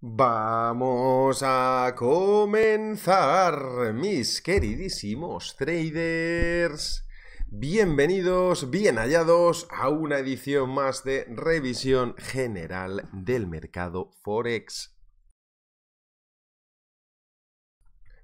Vamos a comenzar, mis queridísimos traders. Bienvenidos, bien hallados a una edición más de revisión general del mercado Forex.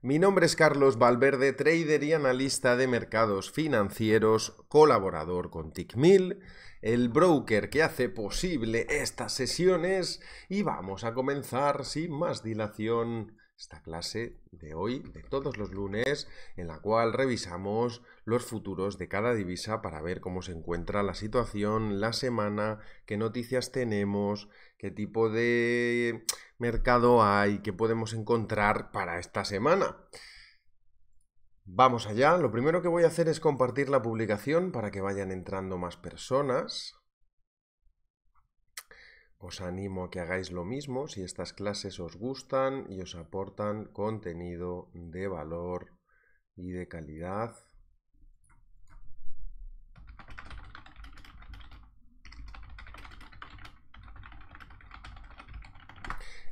Mi nombre es Carlos Valverde, trader y analista de mercados financieros, colaborador con TICMIL el broker que hace posible estas sesiones y vamos a comenzar sin más dilación esta clase de hoy, de todos los lunes, en la cual revisamos los futuros de cada divisa para ver cómo se encuentra la situación, la semana, qué noticias tenemos, qué tipo de mercado hay, qué podemos encontrar para esta semana. Vamos allá. Lo primero que voy a hacer es compartir la publicación para que vayan entrando más personas. Os animo a que hagáis lo mismo si estas clases os gustan y os aportan contenido de valor y de calidad.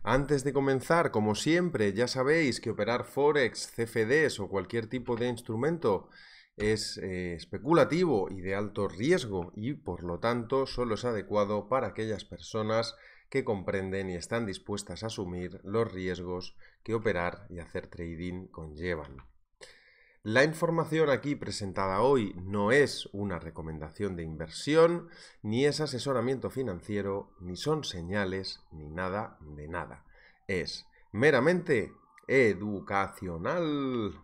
Antes de comenzar, como siempre, ya sabéis que operar Forex, CFDs o cualquier tipo de instrumento es eh, especulativo y de alto riesgo y por lo tanto solo es adecuado para aquellas personas que comprenden y están dispuestas a asumir los riesgos que operar y hacer trading conllevan. La información aquí presentada hoy no es una recomendación de inversión, ni es asesoramiento financiero, ni son señales, ni nada de nada. Es meramente educacional.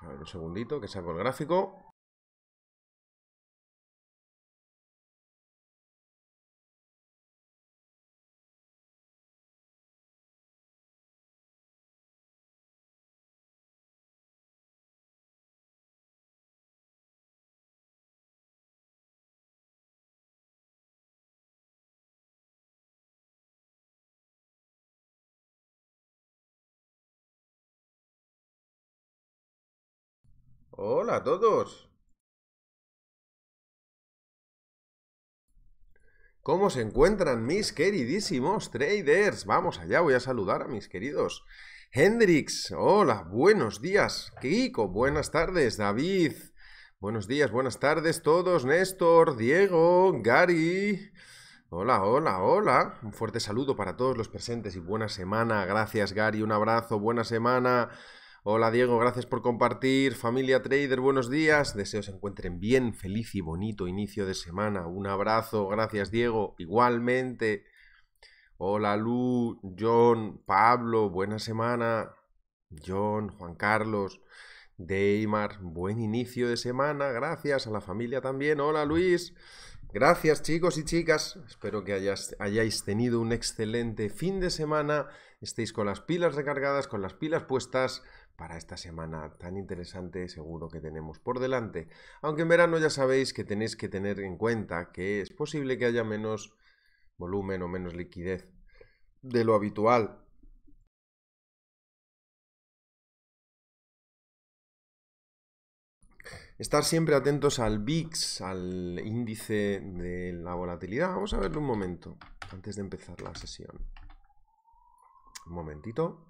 A ver, un segundito que saco el gráfico. Hola a todos. ¿Cómo se encuentran mis queridísimos traders? Vamos allá, voy a saludar a mis queridos. Hendrix, hola, buenos días. Kiko, buenas tardes. David, buenos días, buenas tardes todos. Néstor, Diego, Gary. Hola, hola, hola. Un fuerte saludo para todos los presentes y buena semana. Gracias, Gary. Un abrazo, buena semana. Hola Diego, gracias por compartir. Familia Trader, buenos días. Deseo se encuentren bien, feliz y bonito inicio de semana. Un abrazo, gracias Diego. Igualmente. Hola Lu, John, Pablo, buena semana. John, Juan Carlos, Deimar, buen inicio de semana. Gracias a la familia también. Hola Luis. Gracias chicos y chicas, espero que hayáis tenido un excelente fin de semana, estéis con las pilas recargadas, con las pilas puestas, para esta semana tan interesante seguro que tenemos por delante. Aunque en verano ya sabéis que tenéis que tener en cuenta que es posible que haya menos volumen o menos liquidez de lo habitual. Estar siempre atentos al VIX, al índice de la volatilidad. Vamos a verlo un momento antes de empezar la sesión. Un momentito.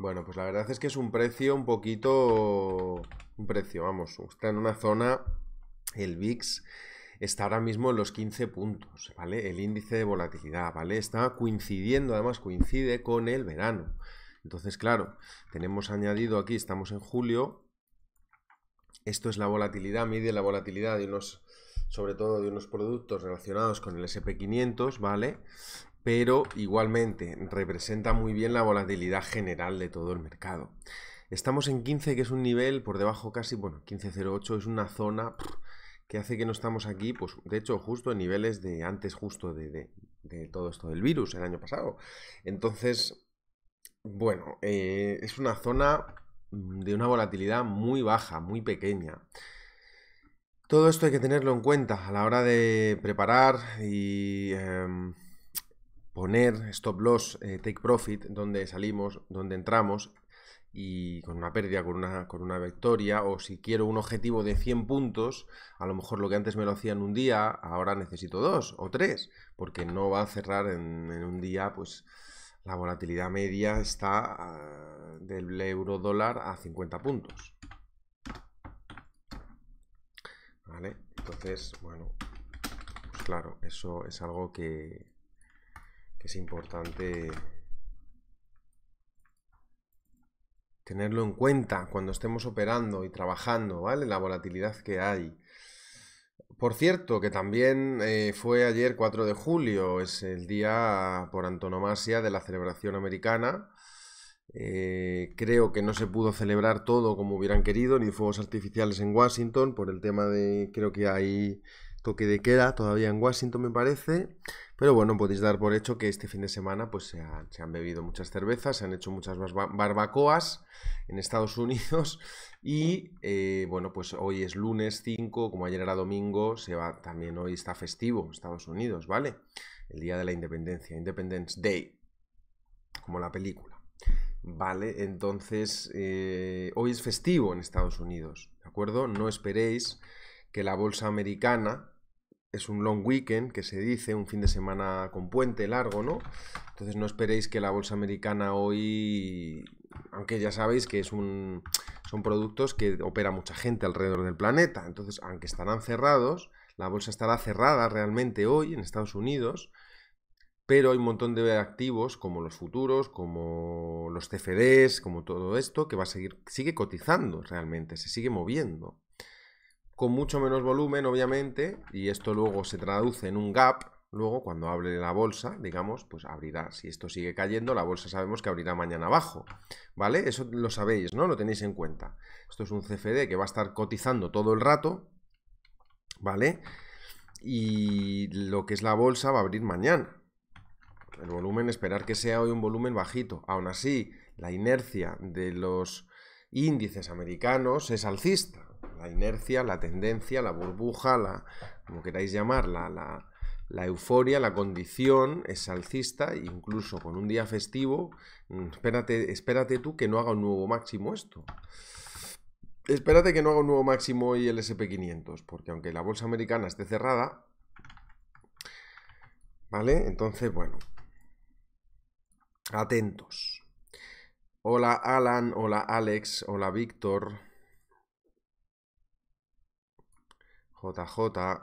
Bueno, pues la verdad es que es un precio un poquito... Un precio, vamos, está en una zona, el VIX está ahora mismo en los 15 puntos, ¿vale? El índice de volatilidad, ¿vale? Está coincidiendo, además coincide con el verano. Entonces, claro, tenemos añadido aquí, estamos en julio, esto es la volatilidad, mide la volatilidad de unos sobre todo de unos productos relacionados con el SP500, ¿vale? pero igualmente representa muy bien la volatilidad general de todo el mercado. Estamos en 15, que es un nivel por debajo casi, bueno, 15.08 es una zona que hace que no estamos aquí, pues de hecho justo en niveles de antes justo de, todo esto del virus el año pasado. Entonces, bueno, eh, es una zona de una volatilidad muy baja, muy pequeña. Todo esto hay que tenerlo en cuenta a la hora de preparar y... Em, poner stop loss, eh, take profit, donde salimos, donde entramos y con una pérdida, con una, con una victoria, o si quiero un objetivo de 100 puntos, a lo mejor lo que antes me lo hacía en un día, ahora necesito dos o tres, porque no va a cerrar en, un día, pues la volatilidad media está ah, del euro dólar a 50 puntos. ¿Vale? Entonces, bueno, pues claro, eso es algo que, que es importante tenerlo en cuenta cuando estemos operando y trabajando, ¿vale? La volatilidad que hay. Por cierto, que también eh, fue ayer 4 de julio, es el día por antonomasia de la celebración americana. Eh, creo que no se pudo celebrar todo como hubieran querido, ni fuegos artificiales en Washington, por el tema de, creo que hay toque de queda todavía en Washington, me parece. Pero bueno, podéis dar por hecho que este fin de semana pues, se, han bebido muchas cervezas, se han hecho muchas barbacoas en Estados Unidos. Y eh, bueno, pues hoy es lunes 5, como ayer era domingo, se va, también hoy está festivo Estados Unidos, ¿vale? El Día de la Independencia, Independence Day, como la película. Vale, entonces eh, hoy es festivo en Estados Unidos, ¿de acuerdo? No esperéis que la bolsa americana es un long weekend, que se dice, un fin de semana con puente largo, ¿no? Entonces no esperéis que la bolsa americana hoy, aunque ya sabéis que es un, son productos que opera mucha gente alrededor del planeta, entonces aunque estarán cerrados, la bolsa estará cerrada realmente hoy en Estados Unidos, pero hay un montón de activos como los futuros, como los CFDs, como todo esto, que va a seguir, sigue cotizando realmente, se sigue moviendo con mucho menos volumen, obviamente, y esto luego se traduce en un gap. Luego, cuando abre la bolsa, digamos, pues abrirá. Si esto sigue cayendo, la bolsa sabemos que abrirá mañana abajo, ¿vale? Eso lo sabéis, ¿no? Lo tenéis en cuenta. Esto es un CFD que va a estar cotizando todo el rato, ¿vale? Y lo que es la bolsa va a abrir mañana. El volumen, esperar que sea hoy un volumen bajito. Aún así, la inercia de los índices americanos es alcista la inercia, la tendencia, la burbuja, la, como queráis llamarla, la, la euforia, la condición es alcista, incluso con un día festivo, mm, espérate, espérate tú que no haga un nuevo máximo esto. Espérate que no haga un nuevo máximo hoy el SP500, porque aunque la bolsa americana esté cerrada, ¿vale? Entonces, bueno, atentos. Hola Alan, hola Alex, hola Víctor. JJ.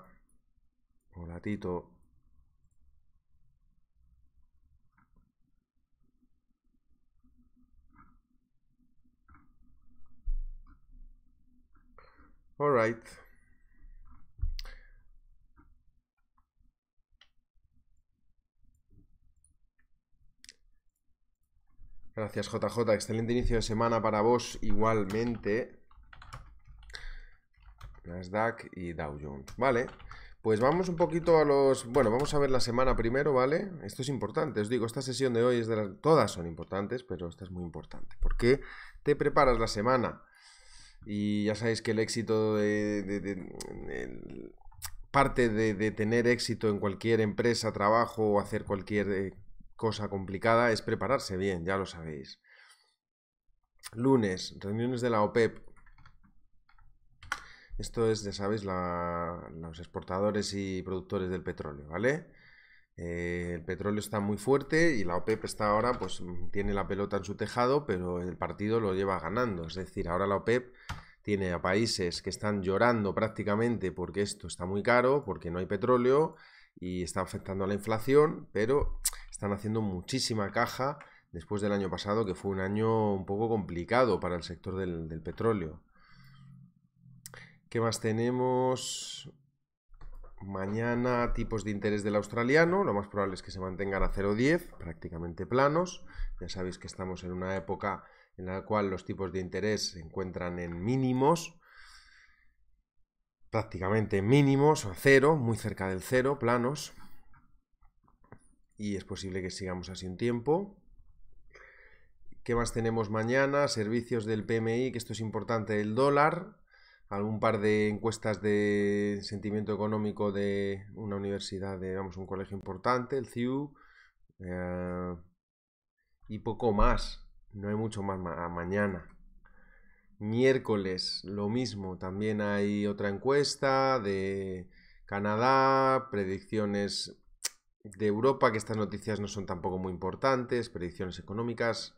Hola Tito. right. Gracias JJ, excelente inicio de semana para vos igualmente. Nasdaq y Dow Jones. Vale, pues vamos un poquito a los... Bueno, vamos a ver la semana primero, ¿vale? Esto es importante, os digo, esta sesión de hoy es de las... Todas son importantes, pero esta es muy importante. ¿Por qué te preparas la semana y ya sabéis que el éxito de parte de, tener éxito en cualquier empresa, trabajo o hacer cualquier eh, cosa complicada es prepararse bien, ya lo sabéis. Lunes, reuniones de la OPEP, esto es, ya sabéis, los exportadores y productores del petróleo, ¿vale? Eh, el petróleo está muy fuerte y la OPEP e está ahora, pues mm, tiene la pelota en su tejado, pero el partido lo lleva ganando. Es decir, ahora la OPEP e tiene a países que están llorando prácticamente porque esto está muy caro, porque no hay petróleo y está afectando a la inflación, pero están haciendo muchísima caja después del año pasado, que fue un año un poco complicado para el sector del petróleo. ¿Qué más tenemos? Mañana tipos de interés del australiano, lo más probable es que se mantengan a 0,10, prácticamente planos. Ya sabéis que estamos en una época en la cual los tipos de interés se encuentran en mínimos, prácticamente mínimos, a cero, muy cerca del cero, planos. Y es posible que sigamos así un tiempo. ¿Qué más tenemos mañana? Servicios del PMI, que esto es importante, el dólar algún par de encuestas de sentimiento económico de una universidad, de digamos, un colegio importante, el CIU, eh, y poco más. No hay mucho más mañana. Miércoles, lo mismo. También hay otra encuesta de Canadá, predicciones de Europa, que estas noticias no son tampoco muy importantes, predicciones económicas,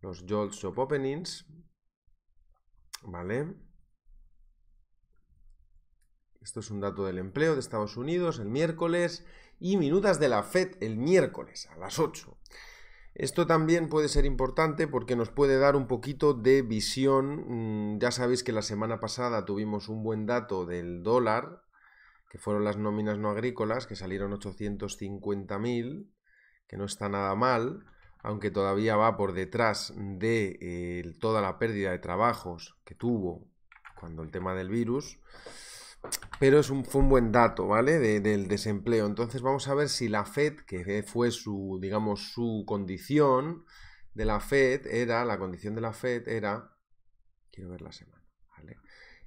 los jobs Shop Openings. ¿Vale? Esto es un dato del empleo de Estados Unidos el miércoles y minutas de la FED el miércoles a las 8. Esto también puede ser importante porque nos puede dar un poquito de visión. Mm, ya sabéis que la semana pasada tuvimos un buen dato del dólar, que fueron las nóminas no agrícolas, que salieron 850.000, que no está nada mal, aunque todavía va por detrás de eh, toda la pérdida de trabajos que tuvo cuando el tema del virus pero es un, fue un buen dato, ¿vale? del desempleo. Entonces vamos a ver si la FED, que fue su, digamos, su condición de la FED, era, la condición de la FED era, quiero ver la semana,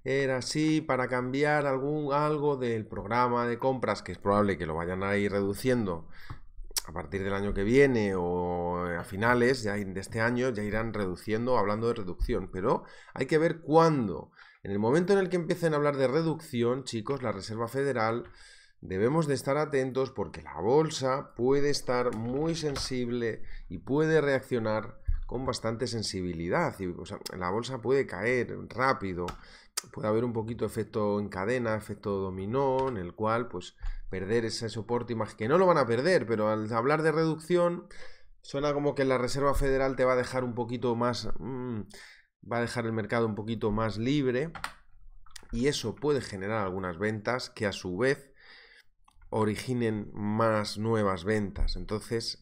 Era así para cambiar algún, algo del programa de compras, que es probable que lo vayan a ir reduciendo a partir del año que viene o a finales de este año, ya irán reduciendo, hablando de reducción, pero hay que ver cuándo en el momento en el que empiecen a hablar de reducción, chicos, la Reserva Federal debemos de estar atentos porque la bolsa puede estar muy sensible y puede reaccionar con bastante sensibilidad. Y, la bolsa puede caer rápido, puede haber un poquito efecto en cadena, efecto dominó, en el cual pues perder ese soporte, que no lo van a perder, pero al hablar de reducción suena como que la Reserva Federal te va a dejar un poquito más... Mm, va a dejar el mercado un poquito más libre y eso puede generar algunas ventas que a su vez originen más nuevas ventas. Entonces,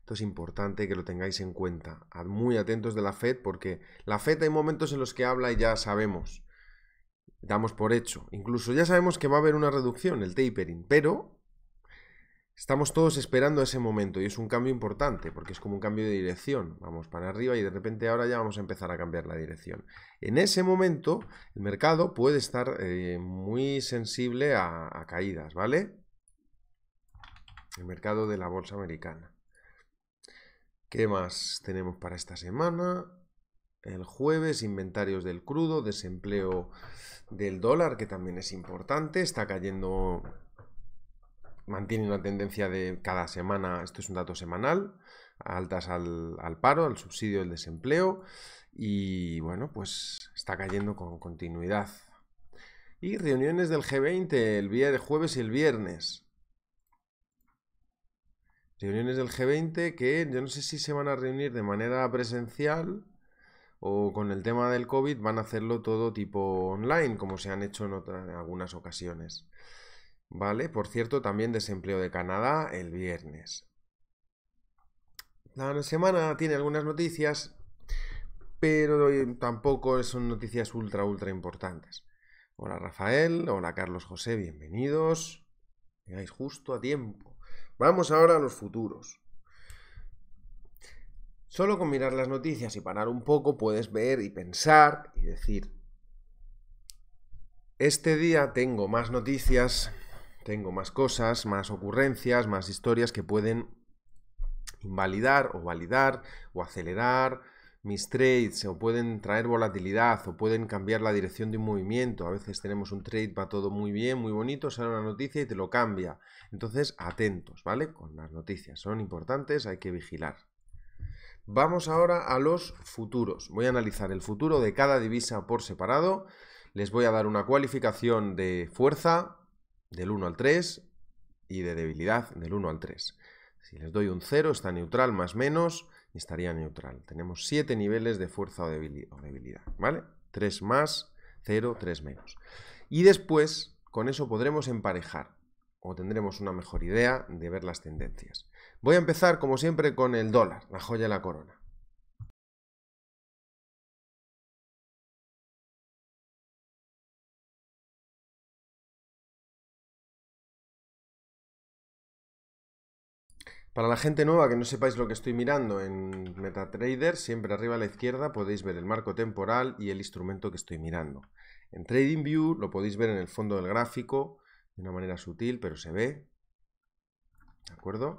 esto es importante que lo tengáis en cuenta. Muy atentos de la Fed porque la Fed hay momentos en los que habla y ya sabemos. Damos por hecho. Incluso ya sabemos que va a haber una reducción, el tapering, pero Estamos todos esperando ese momento y es un cambio importante porque es como un cambio de dirección. Vamos para arriba y de repente ahora ya vamos a empezar a cambiar la dirección. En ese momento el mercado puede estar eh, muy sensible a caídas, ¿vale? El mercado de la bolsa americana. ¿Qué más tenemos para esta semana? El jueves, inventarios del crudo, desempleo del dólar, que también es importante, está cayendo mantiene una tendencia de cada semana, esto es un dato semanal, altas al, paro, al subsidio del desempleo y bueno, pues está cayendo con continuidad. Y reuniones del G20 el viernes, jueves y el viernes. Reuniones del G20 que yo no sé si se van a reunir de manera presencial o con el tema del COVID van a hacerlo todo tipo online, como se han hecho en, en algunas ocasiones. Vale, por cierto, también desempleo de Canadá el viernes. La semana tiene algunas noticias, pero eh, tampoco son noticias ultra, ultra importantes. Hola Rafael, hola Carlos José, bienvenidos. Llegáis justo a tiempo. Vamos ahora a los futuros. Solo con mirar las noticias y parar un poco puedes ver y pensar y decir, este día tengo más noticias tengo más cosas, más ocurrencias, más historias que pueden invalidar o validar o acelerar mis trades o pueden traer volatilidad o pueden cambiar la dirección de un movimiento. A veces tenemos un trade, va todo muy bien, muy bonito, sale una noticia y te lo cambia. Entonces, atentos, ¿vale? Con las noticias, son importantes, hay que vigilar. Vamos ahora a los futuros. Voy a analizar el futuro de cada divisa por separado. Les voy a dar una cualificación de fuerza, del 1 al 3 y de debilidad del 1 al 3. Si les doy un 0 está neutral más menos estaría neutral. Tenemos 7 niveles de fuerza o debilidad, ¿vale? 3 más, 0, 3 menos. Y después con eso podremos emparejar o tendremos una mejor idea de ver las tendencias. Voy a empezar como siempre con el dólar, la joya de la corona. Para la gente nueva que no sepáis lo que estoy mirando en MetaTrader, siempre arriba a la izquierda podéis ver el marco temporal y el instrumento que estoy mirando. En TradingView lo podéis ver en el fondo del gráfico, de una manera sutil, pero se ve. ¿De acuerdo?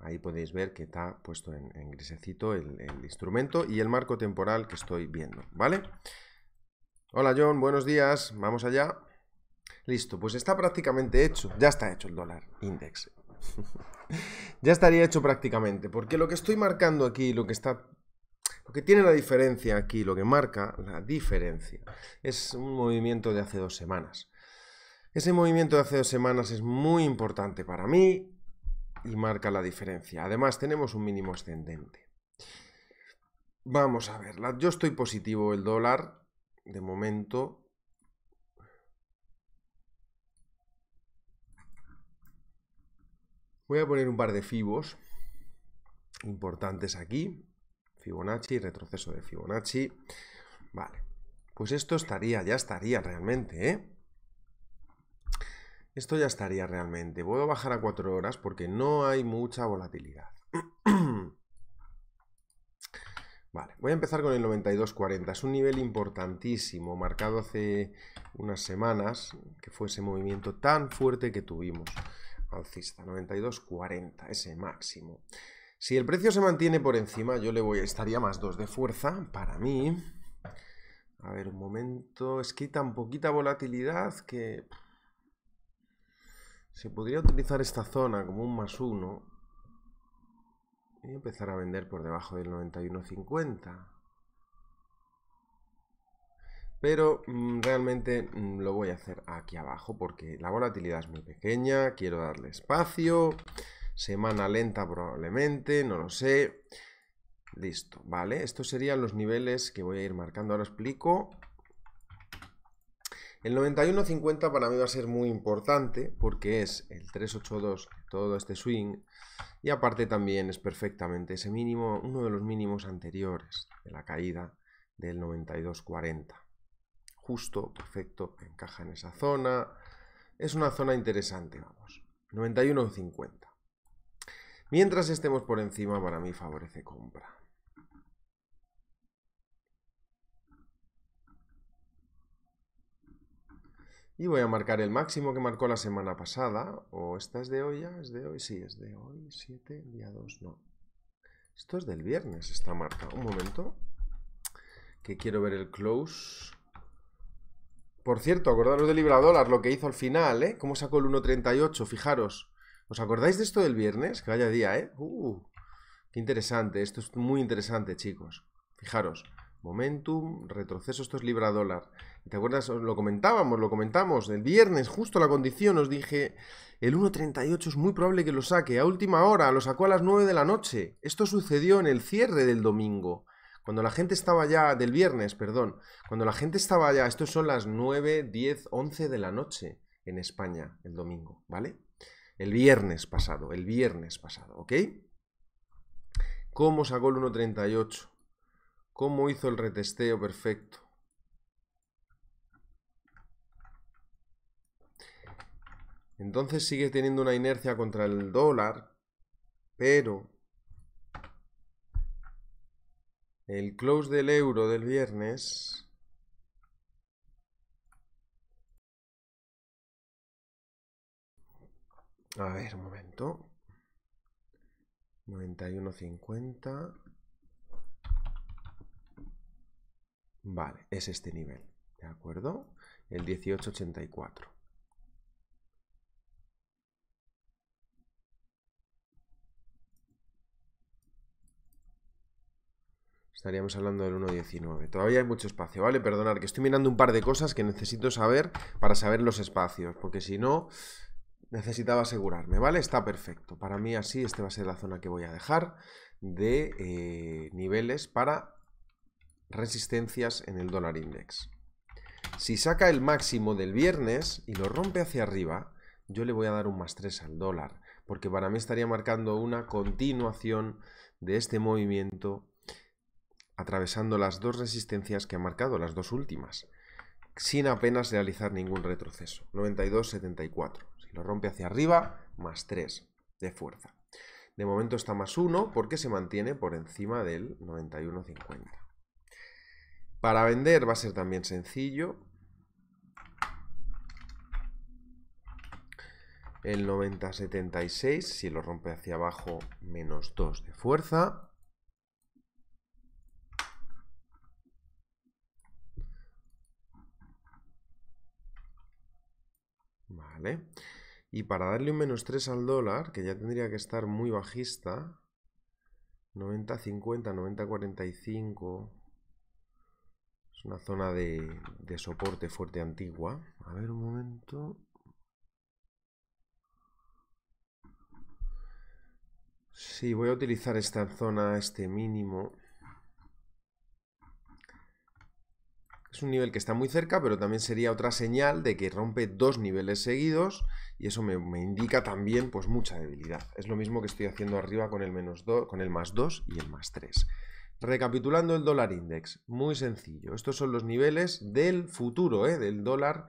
Ahí podéis ver que está puesto en, grisecito el, instrumento y el marco temporal que estoy viendo, ¿vale? Hola John, buenos días, vamos allá. Listo, pues está prácticamente hecho, ya está hecho el dólar index. ya estaría hecho prácticamente, porque lo que estoy marcando aquí, lo que está... Lo que tiene la diferencia aquí, lo que marca la diferencia, es un movimiento de hace dos semanas. Ese movimiento de hace dos semanas es muy importante para mí y marca la diferencia. Además, tenemos un mínimo ascendente. Vamos a ver, yo estoy positivo el dólar, de momento, Voy a poner un par de fibos importantes aquí. Fibonacci, retroceso de Fibonacci. Vale, pues esto estaría, ya estaría realmente, ¿eh? Esto ya estaría realmente. voy a bajar a 4 horas porque no hay mucha volatilidad. Vale, voy a empezar con el 92.40. Es un nivel importantísimo, marcado hace unas semanas, que fue ese movimiento tan fuerte que tuvimos alcista, 92.40, ese máximo. Si el precio se mantiene por encima, yo le voy a estaría más 2 de fuerza para mí. A ver, un momento, es que hay tan poquita volatilidad que se podría utilizar esta zona como un más 1 y empezar a vender por debajo del 91.50 pero mm, realmente mm, lo voy a hacer aquí abajo porque la volatilidad es muy pequeña, quiero darle espacio, semana lenta probablemente, no lo sé. Listo, ¿vale? Estos serían los niveles que voy a ir marcando, ahora explico. El 91.50 para mí va a ser muy importante porque es el 382 todo este swing y aparte también es perfectamente ese mínimo, uno de los mínimos anteriores de la caída del 92.40 justo, perfecto, encaja en esa zona. Es una zona interesante, vamos. 91,50. Mientras estemos por encima, para mí favorece compra. Y voy a marcar el máximo que marcó la semana pasada. ¿O esta es de hoy ya? ¿Es de hoy? Sí, es de hoy. 7, día 2, no. Esto es del viernes, esta marca. Un momento. Que quiero ver el close. Por cierto, acordaros de Libra Dólar, lo que hizo al final, ¿eh? Cómo sacó el 1.38, fijaros. ¿Os acordáis de esto del viernes? Que vaya día, ¿eh? Uh, qué interesante, esto es muy interesante, chicos. Fijaros, momentum, retroceso, esto es Libra Dólar. ¿Te acuerdas? Lo comentábamos, lo comentamos. El viernes, justo la condición, os dije, el 1.38 es muy probable que lo saque. A última hora, lo sacó a las 9 de la noche. Esto sucedió en el cierre del domingo. Cuando la gente estaba ya, del viernes, perdón, cuando la gente estaba ya, esto son las 9, 10, 11 de la noche en España el domingo, ¿vale? El viernes pasado, el viernes pasado, ¿ok? ¿Cómo sacó el 1.38? ¿Cómo hizo el retesteo perfecto? Entonces sigue teniendo una inercia contra el dólar, pero El close del euro del viernes A ver, un momento. 91.50. Vale, es este nivel, ¿de acuerdo? El 18.84. Estaríamos hablando del 1.19. Todavía hay mucho espacio, ¿vale? Perdonad, que estoy mirando un par de cosas que necesito saber para saber los espacios, porque si no, necesitaba asegurarme, ¿vale? Está perfecto. Para mí así, esta va a ser la zona que voy a dejar de eh, niveles para resistencias en el dólar index. Si saca el máximo del viernes y lo rompe hacia arriba, yo le voy a dar un más 3 al dólar, porque para mí estaría marcando una continuación de este movimiento atravesando las dos resistencias que ha marcado, las dos últimas, sin apenas realizar ningún retroceso. 92-74. Si lo rompe hacia arriba, más 3 de fuerza. De momento está más 1 porque se mantiene por encima del 91, 50. Para vender va a ser también sencillo. El 90, 76. si lo rompe hacia abajo, menos 2 de fuerza. Y para darle un menos 3 al dólar, que ya tendría que estar muy bajista, 90, 50, 90, es una zona de, de soporte fuerte antigua. A ver un momento... Sí, voy a utilizar esta zona, este mínimo. un nivel que está muy cerca, pero también sería otra señal de que rompe dos niveles seguidos y eso me, indica también pues mucha debilidad. Es lo mismo que estoy haciendo arriba con el, menos con el más 2 y el más 3. Recapitulando el dólar index, muy sencillo. Estos son los niveles del futuro, ¿eh? del dólar,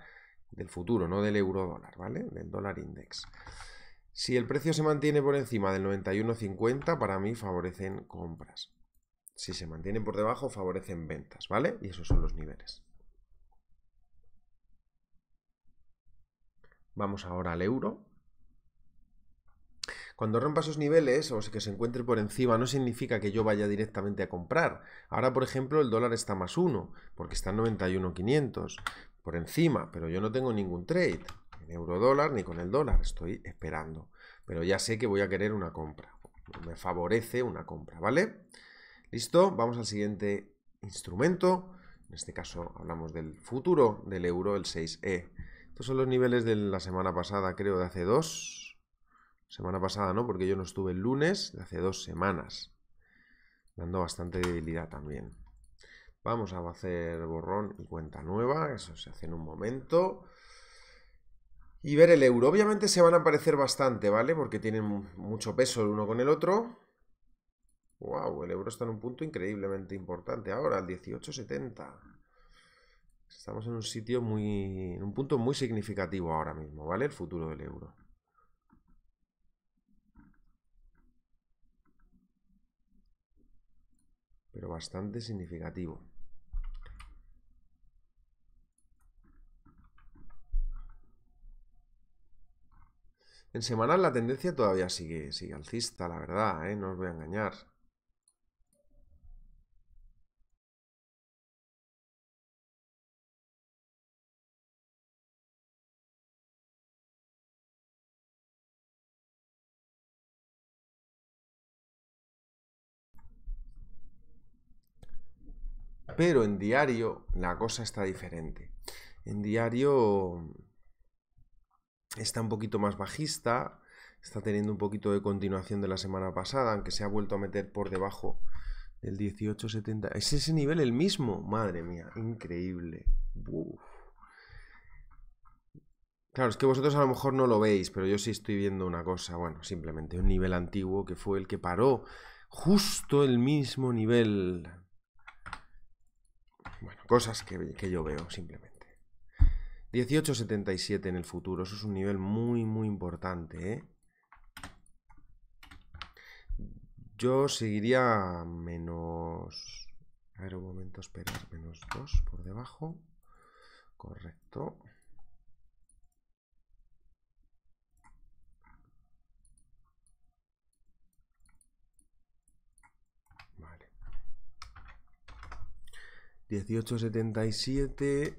del futuro, no del euro dólar, ¿vale? Del dólar index. Si el precio se mantiene por encima del 91.50, para mí favorecen compras. Si se mantienen por debajo, favorecen ventas, ¿vale? Y esos son los niveles. Vamos ahora al euro. Cuando rompa esos niveles o que se encuentre por encima no significa que yo vaya directamente a comprar. Ahora, por ejemplo, el dólar está más uno, porque está en 91.500 por encima, pero yo no tengo ningún trade en euro dólar ni con el dólar, estoy esperando. Pero ya sé que voy a querer una compra, me favorece una compra, ¿vale? ¿Listo? Vamos al siguiente instrumento. En este caso hablamos del futuro del euro, el 6E. Estos son los niveles de la semana pasada, creo, de hace dos. Semana pasada, ¿no? Porque yo no estuve el lunes, de hace dos semanas. Dando bastante debilidad también. Vamos a hacer borrón y cuenta nueva, eso se hace en un momento. Y ver el euro. Obviamente se van a parecer bastante, ¿vale? Porque tienen mucho peso el uno con el otro. Wow, el euro está en un punto increíblemente importante ahora, el 18.70. Estamos en un sitio muy. en un punto muy significativo ahora mismo, ¿vale? El futuro del euro. Pero bastante significativo. En semanal la tendencia todavía sigue, sigue alcista, la verdad, ¿eh? no os voy a engañar. Pero en diario la cosa está diferente. En diario está un poquito más bajista, está teniendo un poquito de continuación de la semana pasada, aunque se ha vuelto a meter por debajo del 1870. ¿Es ese nivel el mismo? Madre mía, increíble. Claro, es que vosotros a lo mejor no lo veis, pero yo sí estoy viendo una cosa, bueno, simplemente un nivel antiguo que fue el que paró justo el mismo nivel bueno, cosas que, que yo veo simplemente. 1877 en el futuro, eso es un nivel muy, muy importante, ¿eh? Yo seguiría menos... A ver, un momento, esperar. Menos 2 por debajo. Correcto. 1877.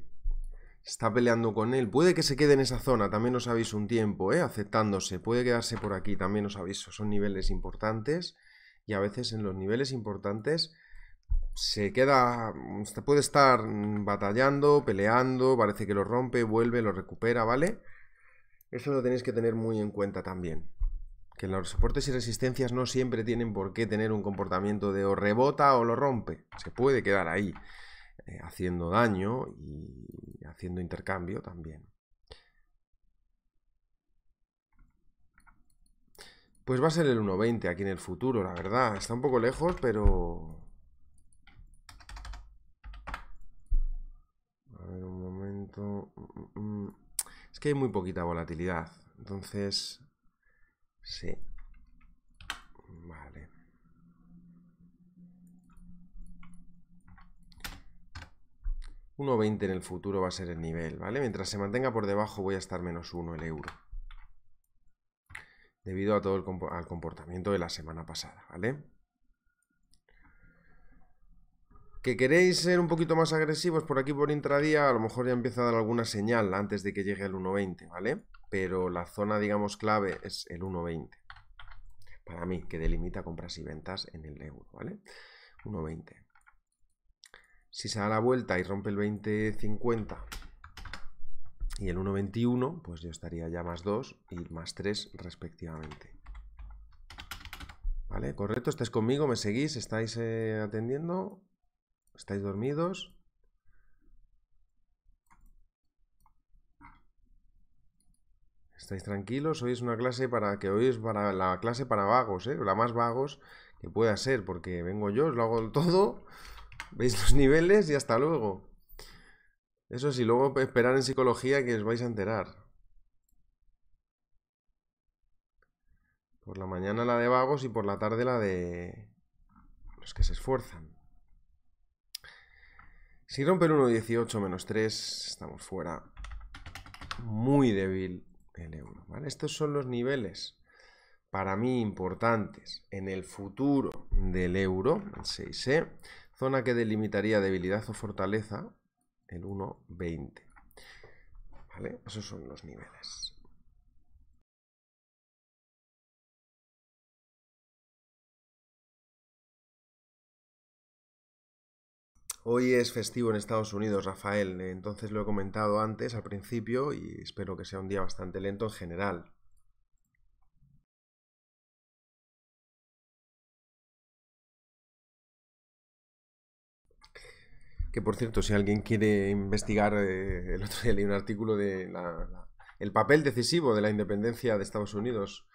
Está peleando con él. Puede que se quede en esa zona, también os aviso un tiempo, ¿eh? aceptándose. Puede quedarse por aquí, también os aviso. Son niveles importantes y a veces en los niveles importantes se queda, se puede estar batallando, peleando, parece que lo rompe, vuelve, lo recupera, ¿vale? Eso lo tenéis que tener muy en cuenta también. Que los soportes y resistencias no siempre tienen por qué tener un comportamiento de o rebota o lo rompe. Se puede quedar ahí. Eh, haciendo daño y haciendo intercambio también. Pues va a ser el 1.20 aquí en el futuro, la verdad. Está un poco lejos, pero... A ver, un momento... Mm, mm, mm. Es que hay muy poquita volatilidad. Entonces... Sí. Vale. 1,20 en el futuro va a ser el nivel, ¿vale? Mientras se mantenga por debajo voy a estar menos 1 el euro. Debido a todo el al comportamiento de la semana pasada, ¿vale? ¿Que queréis ser un poquito más agresivos por aquí por intradía? A lo mejor ya empieza a dar alguna señal antes de que llegue el 1.20, ¿vale? Pero la zona, digamos, clave es el 1.20. Para mí, que delimita compras y ventas en el euro, ¿vale? 1.20. Si se da la vuelta y rompe el 2050 y el 1.21, pues yo estaría ya más 2 y más 3 respectivamente. ¿Vale? ¿Correcto? ¿Estáis conmigo? ¿Me seguís? ¿Estáis eh, atendiendo? ¿Estáis dormidos? ¿Estáis tranquilos? Hoy es una clase para que hoy es para la clase para vagos, ¿eh? la más vagos que pueda ser, porque vengo yo, os lo hago todo ¿Veis los niveles? Y hasta luego. Eso sí, luego esperar en psicología que os vais a enterar. Por la mañana la de vagos y por la tarde la de los que se esfuerzan. Si rompe el 1.18 menos 3, estamos fuera. Muy débil el euro. Estos son los niveles para mí importantes en el futuro del euro, el 6E zona que delimitaría debilidad o fortaleza, el 1,20. ¿Vale? Esos son los niveles. Hoy es festivo en Estados Unidos, Rafael, entonces lo he comentado antes al principio y espero que sea un día bastante lento en general. Que por cierto, si alguien quiere investigar, eh, el otro día leí un artículo de el papel decisivo de la independencia de Estados Unidos,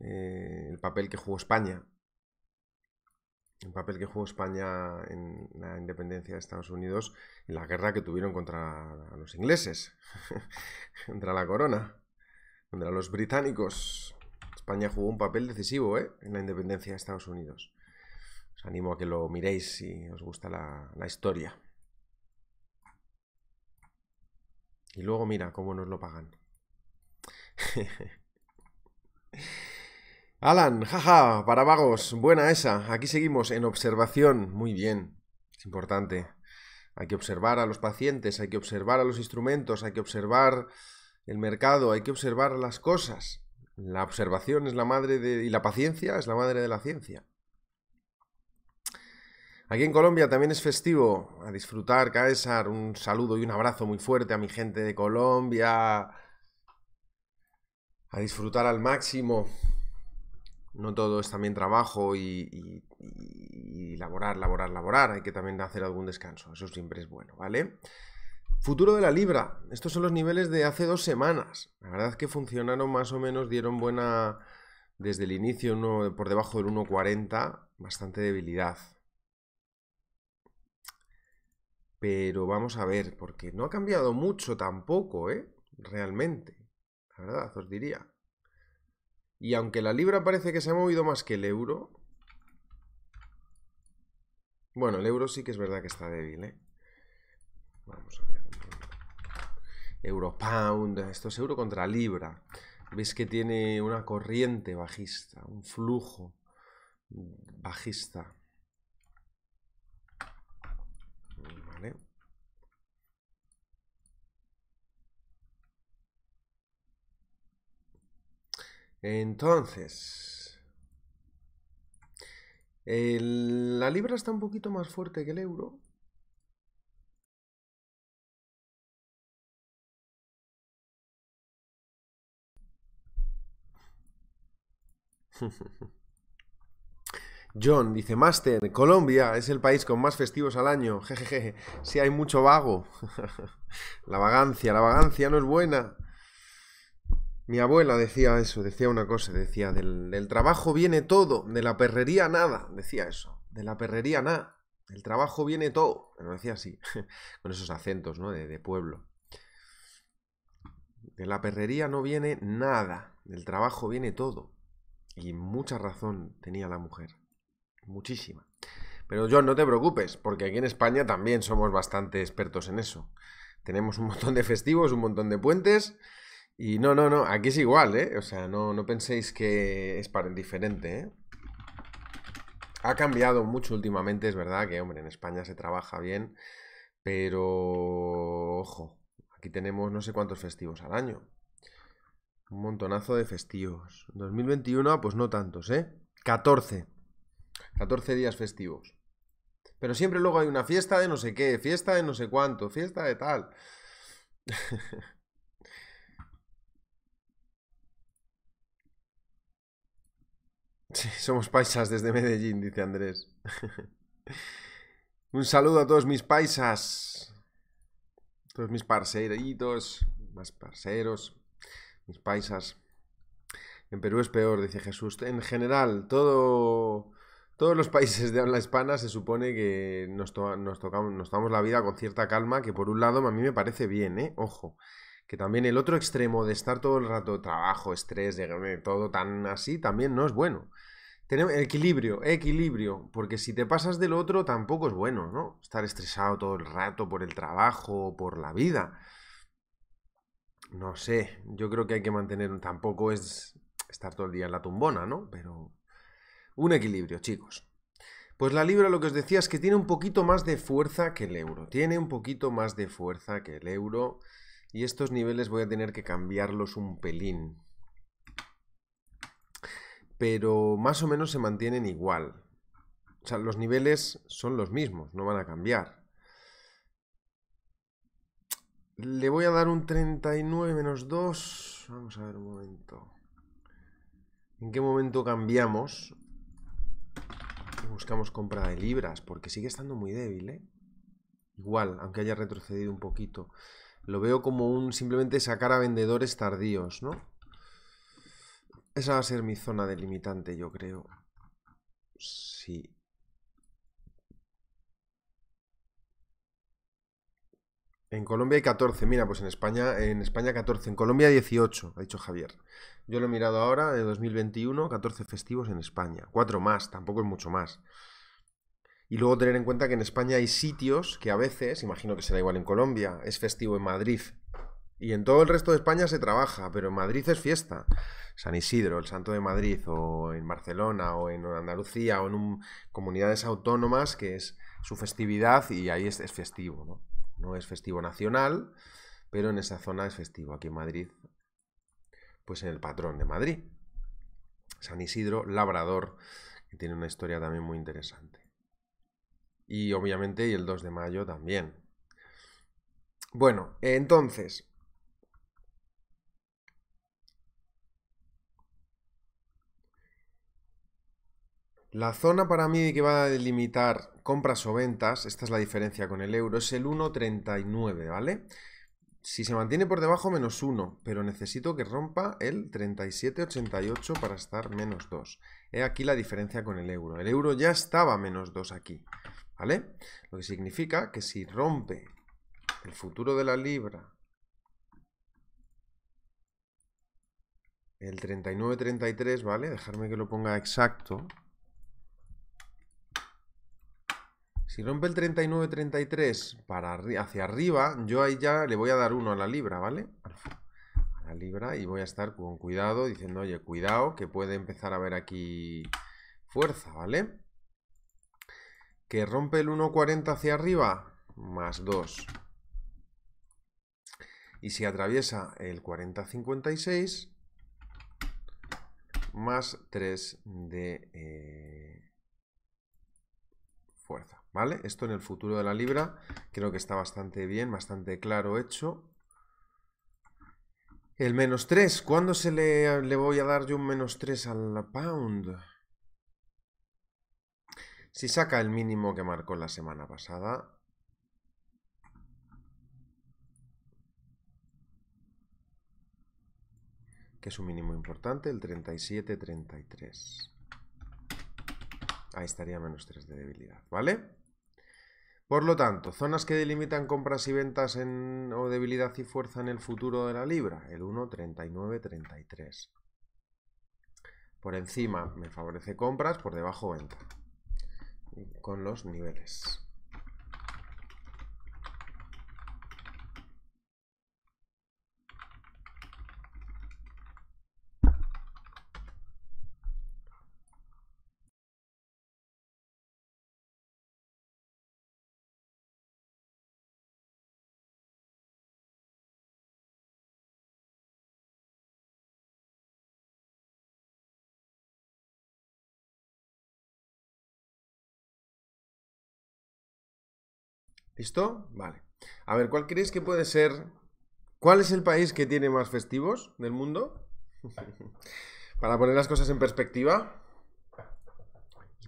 eh, el papel que jugó España, el papel que jugó España en la independencia de Estados Unidos, en la guerra que tuvieron contra los ingleses, contra la corona, contra los británicos. España jugó un papel decisivo eh, en la independencia de Estados Unidos. Os animo a que lo miréis si os gusta la historia. Y luego mira cómo nos lo pagan. Alan, jaja, para vagos, buena esa. Aquí seguimos en observación. Muy bien, es importante. Hay que observar a los pacientes, hay que observar a los instrumentos, hay que observar el mercado, hay que observar las cosas. La observación es la madre de... y la paciencia es la madre de la ciencia. Aquí en Colombia también es festivo. A disfrutar, Caesar. Un saludo y un abrazo muy fuerte a mi gente de Colombia. A disfrutar al máximo. No todo es también trabajo y, laborar, laborar, laborar. Hay que también hacer algún descanso. Eso siempre es bueno, ¿vale? Futuro de la libra. Estos son los niveles de hace dos semanas. La verdad es que funcionaron más o menos, dieron buena desde el inicio por debajo del 1.40, bastante debilidad. Pero vamos a ver, porque no ha cambiado mucho tampoco, ¿eh? Realmente. La verdad, os diría. Y aunque la libra parece que se ha movido más que el euro... Bueno, el euro sí que es verdad que está débil, ¿eh? Vamos a ver. Euro pound, esto es euro contra libra. Veis que tiene una corriente bajista, un flujo bajista. Entonces, la libra está un poquito más fuerte que el euro. John dice, Master, Colombia es el país con más festivos al año. Jejeje, si hay mucho vago. la vagancia, la vagancia no es buena. Mi abuela decía eso, decía una cosa, decía, del, trabajo viene todo, de la perrería nada, decía eso, de la perrería nada, del trabajo viene todo, pero decía así, con esos acentos, ¿no? De, de pueblo. De la perrería no viene nada, del trabajo viene todo. Y mucha razón tenía la mujer, muchísima. Pero John, no te preocupes, porque aquí en España también somos bastante expertos en eso. Tenemos un montón de festivos, un montón de puentes y no, no, no, aquí es igual, ¿eh? O sea, no, no penséis que es para diferente, ¿eh? Ha cambiado mucho últimamente, es verdad que, hombre, en España se trabaja bien, pero ojo, aquí tenemos no sé cuántos festivos al año. Un montonazo de festivos. 2021, pues no tantos, ¿eh? 14. 14 días festivos. Pero siempre luego hay una fiesta de no sé qué, fiesta de no sé cuánto, fiesta de tal. somos paisas desde Medellín, dice Andrés. Un saludo a todos mis paisas, todos mis parceritos, más parceros, mis paisas. En Perú es peor, dice Jesús. En general, todo, todos los países de habla hispana se supone que nos, nos, tocamos, nos tomamos la vida con cierta calma, que por un lado a mí me parece bien, ¿eh? Ojo que también el otro extremo de estar todo el rato trabajo, estrés, de, todo tan así, también no es bueno. Tenemos equilibrio, equilibrio, porque si te pasas del otro tampoco es bueno, ¿no? Estar estresado todo el rato por el trabajo, por la vida. No sé, yo creo que hay que mantener, tampoco es estar todo el día en la tumbona, ¿no? Pero un equilibrio, chicos. Pues la libra lo que os decía es que tiene un poquito más de fuerza que el euro, tiene un poquito más de fuerza que el euro y estos niveles voy a tener que cambiarlos un pelín, pero más o menos se mantienen igual. O sea, los niveles son los mismos, no van a cambiar. Le voy a dar un 39 menos 2. Vamos a ver un momento. ¿En qué momento cambiamos? Buscamos compra de libras, porque sigue estando muy débil, ¿eh? Igual, aunque haya retrocedido un poquito. Lo veo como un simplemente sacar a vendedores tardíos, ¿no? Esa va a ser mi zona delimitante, yo creo. Sí. En Colombia hay 14, mira, pues en España, en España 14, en Colombia 18, ha dicho Javier. Yo lo he mirado ahora, de 2021, 14 festivos en España, Cuatro más, tampoco es mucho más. Y luego tener en cuenta que en España hay sitios que a veces, imagino que será igual en Colombia, es festivo en Madrid, y en todo el resto de España se trabaja, pero en Madrid es fiesta. San Isidro, el Santo de Madrid, o en Barcelona, o en Andalucía, o en comunidades autónomas, que es su festividad y ahí es, es festivo. ¿no? no es festivo nacional, pero en esa zona es festivo. Aquí en Madrid, pues en el patrón de Madrid. San Isidro, Labrador, que tiene una historia también muy interesante. Y obviamente, y el 2 de mayo también. Bueno, entonces, La zona para mí que va a delimitar compras o ventas, esta es la diferencia con el euro, es el 1,39, ¿vale? Si se mantiene por debajo, menos 1, pero necesito que rompa el 37,88 para estar menos 2. He aquí la diferencia con el euro. El euro ya estaba menos 2 aquí, ¿vale? Lo que significa que si rompe el futuro de la libra el 39,33, ¿vale? Dejarme que lo ponga exacto, Si rompe el 39.33 para hacia arriba, yo ahí ya le voy a dar uno a la libra, ¿vale? A la libra y voy a estar con cuidado diciendo, oye, cuidado, que puede empezar a haber aquí fuerza, ¿vale? Que rompe el 1.40 hacia arriba, más 2. Y si atraviesa el 40.56, más 3 de... Eh, ¿vale? Esto en el futuro de la libra creo que está bastante bien, bastante claro hecho. El menos 3, ¿cuándo se le, voy a dar yo un menos 3 al pound? Si saca el mínimo que marcó la semana pasada, que es un mínimo importante, el 37-33. Ahí estaría menos 3 de debilidad, ¿vale? Por lo tanto, zonas que delimitan compras y ventas en, o debilidad y fuerza en el futuro de la libra, el 1,39,33. Por encima me favorece compras, por debajo venta. Con los niveles. ¿Listo? Vale. A ver, ¿cuál creéis que puede ser? ¿Cuál es el país que tiene más festivos del mundo? Para poner las cosas en perspectiva.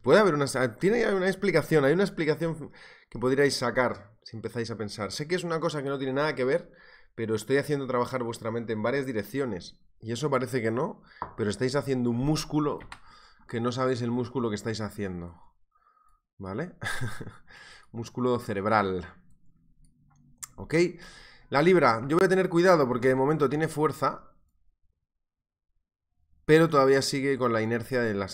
Puede haber una... Tiene una explicación, hay una explicación que podríais sacar si empezáis a pensar. Sé que es una cosa que no tiene nada que ver, pero estoy haciendo trabajar vuestra mente en varias direcciones. Y eso parece que no, pero estáis haciendo un músculo que no sabéis el músculo que estáis haciendo. ¿Vale? músculo cerebral. ¿Ok? La libra, yo voy a tener cuidado porque de momento tiene fuerza, pero todavía sigue con la inercia del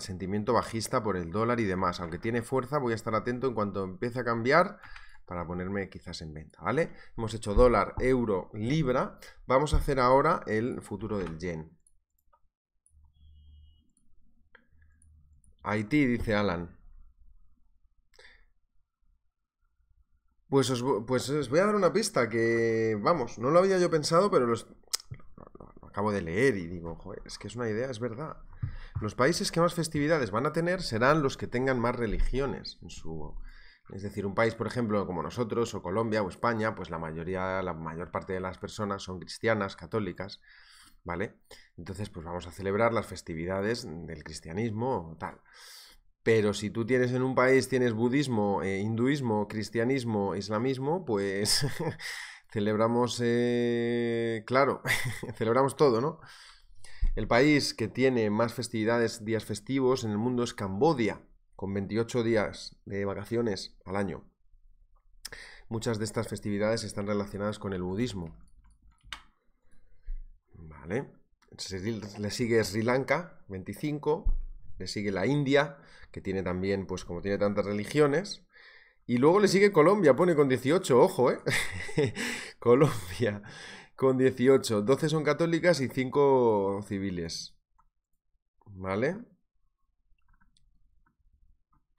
sentimiento bajista por el dólar y demás. Aunque tiene fuerza, voy a estar atento en cuanto empiece a cambiar para ponerme quizás en venta, ¿vale? Hemos hecho dólar, euro, libra. Vamos a hacer ahora el futuro del yen. Haití, dice Alan. Pues os, pues voy a dar una pista que, vamos, no lo había yo pensado, pero los, lo, acabo de leer y digo, joder, es que es una idea, es verdad. Los países que más festividades van a tener serán los que tengan más religiones en su... Es decir, un país, por ejemplo, como nosotros, o Colombia, o España, pues la mayoría, la mayor parte de las personas son cristianas, católicas, ¿vale? Entonces, pues vamos a celebrar las festividades del cristianismo o tal. Pero si tú tienes en un país, tienes budismo, eh, hinduismo, cristianismo, islamismo, pues celebramos, eh, claro, celebramos todo, ¿no? El país que tiene más festividades, días festivos en el mundo es Cambodia, con 28 días de vacaciones al año. Muchas de estas festividades están relacionadas con el budismo. Vale. Le sigue Sri Lanka, 25 le sigue la India, que tiene también, pues como tiene tantas religiones, y luego le sigue Colombia, pone con 18, ojo, ¿eh? Colombia con 18, 12 son católicas y 5 civiles. ¿Vale?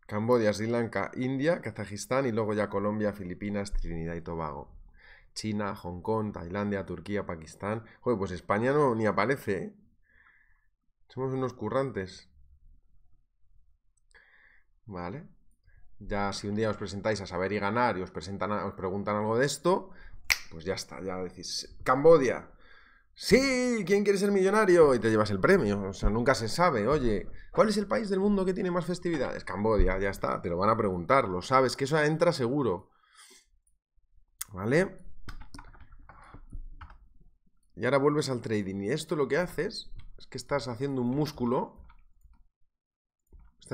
Camboya, Sri Lanka, India, Kazajistán y luego ya Colombia, Filipinas, Trinidad y Tobago. China, Hong Kong, Tailandia, Turquía, Pakistán. Joder, pues España no ni aparece, ¿eh? Somos unos currantes. ¿Vale? Ya si un día os presentáis a saber y ganar y os, presentan, os preguntan algo de esto, pues ya está, ya decís, Cambodia, sí, ¿quién quiere ser millonario? Y te llevas el premio, o sea, nunca se sabe, oye, ¿cuál es el país del mundo que tiene más festividades? Cambodia, ya está, te lo van a preguntar, lo sabes, que eso entra seguro. ¿Vale? Y ahora vuelves al trading y esto lo que haces es que estás haciendo un músculo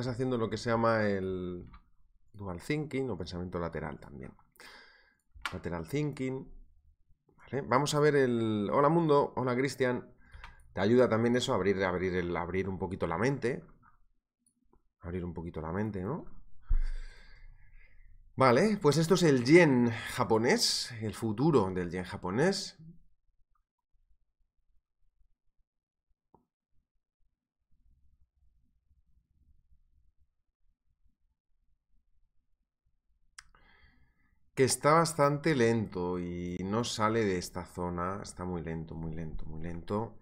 haciendo lo que se llama el dual thinking o pensamiento lateral también. Lateral thinking. Vamos a ver el... Hola mundo, hola Cristian. Te ayuda también eso a abrir, abrir, el, abrir un poquito la mente. Abrir un poquito la mente, ¿no? Vale, pues esto es el yen japonés, el futuro del yen japonés. que está bastante lento y no sale de esta zona. Está muy lento, muy lento, muy lento.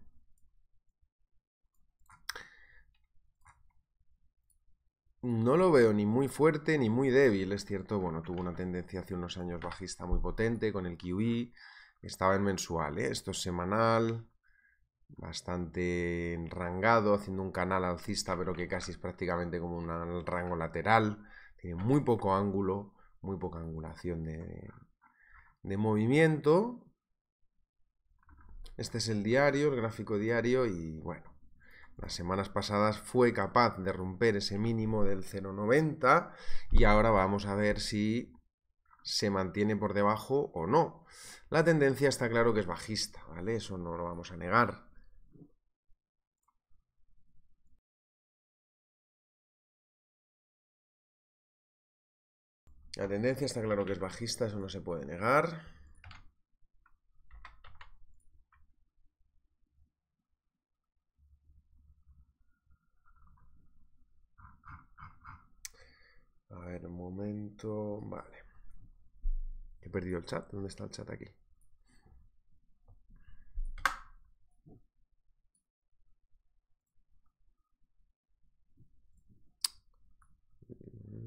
No lo veo ni muy fuerte ni muy débil, es cierto. Bueno, tuvo una tendencia hace unos años bajista muy potente con el QI. E, estaba en mensual, ¿eh? esto es semanal. Bastante enrangado, haciendo un canal alcista, pero que casi es prácticamente como un rango lateral. Tiene muy poco ángulo muy poca angulación de, movimiento. Este es el diario, el gráfico diario y bueno, las semanas pasadas fue capaz de romper ese mínimo del 0,90 y ahora vamos a ver si se mantiene por debajo o no. La tendencia está claro que es bajista, ¿vale? Eso no lo vamos a negar. La tendencia está claro que es bajista, eso no se puede negar. A ver, un momento. Vale. He perdido el chat. ¿Dónde está el chat aquí?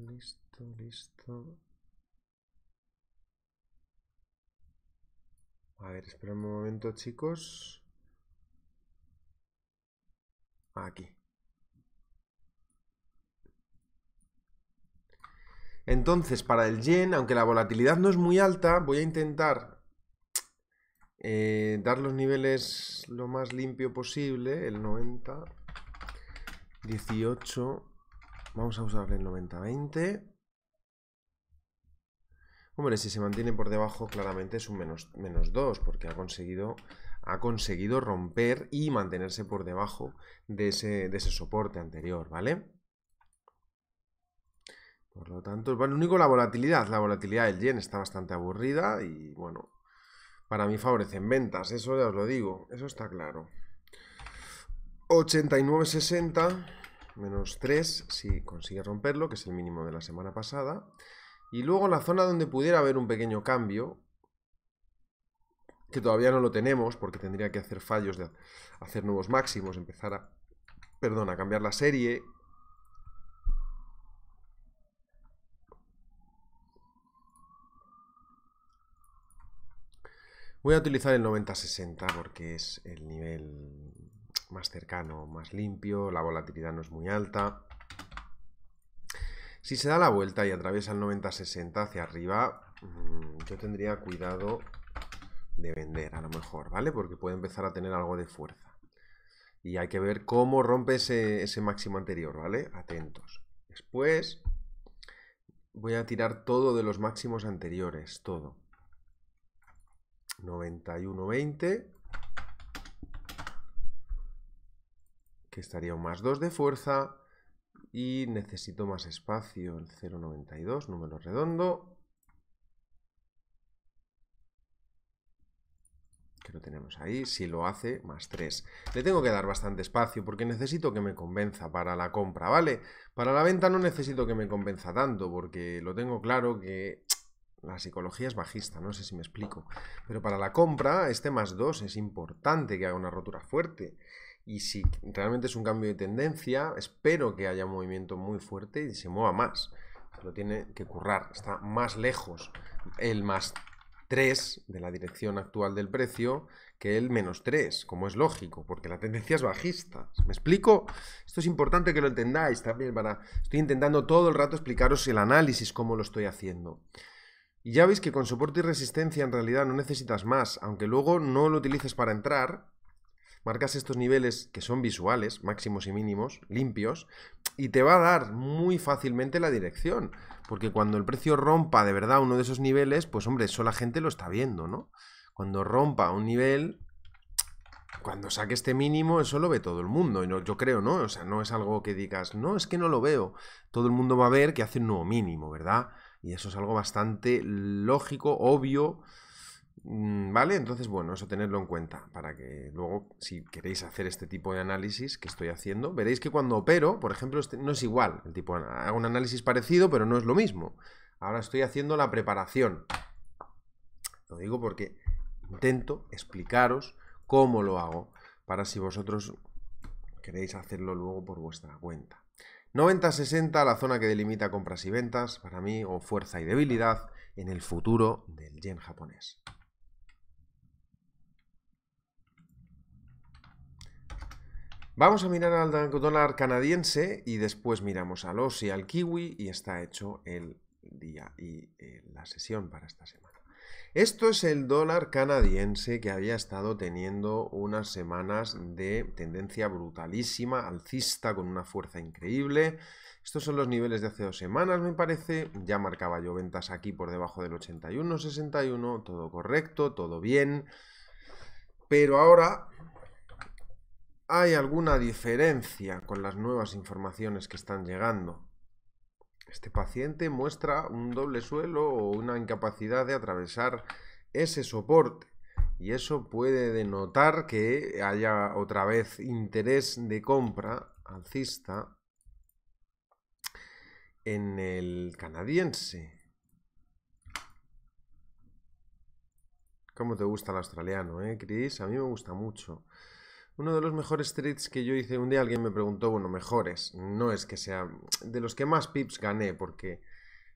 Listo listo, A ver, esperen un momento, chicos. Ah, aquí. Entonces, para el yen, aunque la volatilidad no es muy alta, voy a intentar eh, dar los niveles lo más limpio posible, el 90, 18, vamos a usarle el 90, 20, Hombre, si se mantiene por debajo, claramente es un menos, menos 2, porque ha conseguido, ha conseguido romper y mantenerse por debajo de ese, soporte anterior, ¿vale? Por lo tanto, bueno, único la volatilidad. La volatilidad del yen está bastante aburrida y, bueno, para mí favorecen ventas, eso ya os lo digo, eso está claro. 89.60 menos 3, si consigue romperlo, que es el mínimo de la semana pasada. Y luego en la zona donde pudiera haber un pequeño cambio, que todavía no lo tenemos, porque tendría que hacer fallos de hacer nuevos máximos, empezar a, perdón, a cambiar la serie. Voy a utilizar el 9060 porque es el nivel más cercano, más limpio, la volatilidad no es muy alta. Si se da la vuelta y atraviesa el 90-60 hacia arriba, mm, yo tendría cuidado de vender a lo mejor, ¿vale? Porque puede empezar a tener algo de fuerza. Y hay que ver cómo rompe ese, máximo anterior, ¿vale? Atentos. Después voy a tirar todo de los máximos anteriores, todo. 91-20. que estaría un más 2 de fuerza y necesito más espacio, el 0,92, número redondo. Que lo tenemos ahí, si lo hace, más 3. Le tengo que dar bastante espacio porque necesito que me convenza para la compra, ¿vale? Para la venta no necesito que me convenza tanto porque lo tengo claro que la psicología es bajista, no sé si me explico. Pero para la compra, este más 2 es importante que haga una rotura fuerte. Y si realmente es un cambio de tendencia, espero que haya movimiento muy fuerte y se mueva más. Lo tiene que currar. Está más lejos el más 3 de la dirección actual del precio que el menos 3, como es lógico, porque la tendencia es bajista. ¿Me explico? Esto es importante que lo entendáis también para... Estoy intentando todo el rato explicaros el análisis, cómo lo estoy haciendo. Y ya veis que con soporte y resistencia en realidad no necesitas más, aunque luego no lo utilices para entrar, marcas estos niveles que son visuales, máximos y mínimos, limpios, y te va a dar muy fácilmente la dirección, porque cuando el precio rompa de verdad uno de esos niveles, pues hombre, eso la gente lo está viendo, ¿no? Cuando rompa un nivel, cuando saque este mínimo, eso lo ve todo el mundo, y yo creo, ¿no? O sea, no es algo que digas, no, es que no lo veo. Todo el mundo va a ver que hace un nuevo mínimo, ¿verdad? Y eso es algo bastante lógico, obvio, Mm, vale, entonces bueno, eso tenerlo en cuenta para que luego si queréis hacer este tipo de análisis que estoy haciendo, veréis que cuando opero, por ejemplo, este, no es igual, el tipo hago un análisis parecido, pero no es lo mismo. Ahora estoy haciendo la preparación. Lo digo porque intento explicaros cómo lo hago para si vosotros queréis hacerlo luego por vuestra cuenta. 90-60, la zona que delimita compras y ventas, para mí, o fuerza y debilidad en el futuro del yen japonés. Vamos a mirar al dólar canadiense y después miramos al OSI, al kiwi y está hecho el día y eh, la sesión para esta semana. Esto es el dólar canadiense que había estado teniendo unas semanas de tendencia brutalísima, alcista, con una fuerza increíble. Estos son los niveles de hace dos semanas, me parece. Ya marcaba yo ventas aquí por debajo del 81, 61, todo correcto, todo bien. Pero ahora hay alguna diferencia con las nuevas informaciones que están llegando. Este paciente muestra un doble suelo o una incapacidad de atravesar ese soporte y eso puede denotar que haya otra vez interés de compra alcista en el canadiense. ¿Cómo te gusta el australiano, eh, Chris? A mí me gusta mucho. Uno de los mejores trades que yo hice un día, alguien me preguntó, bueno, mejores, no es que sea de los que más pips gané, porque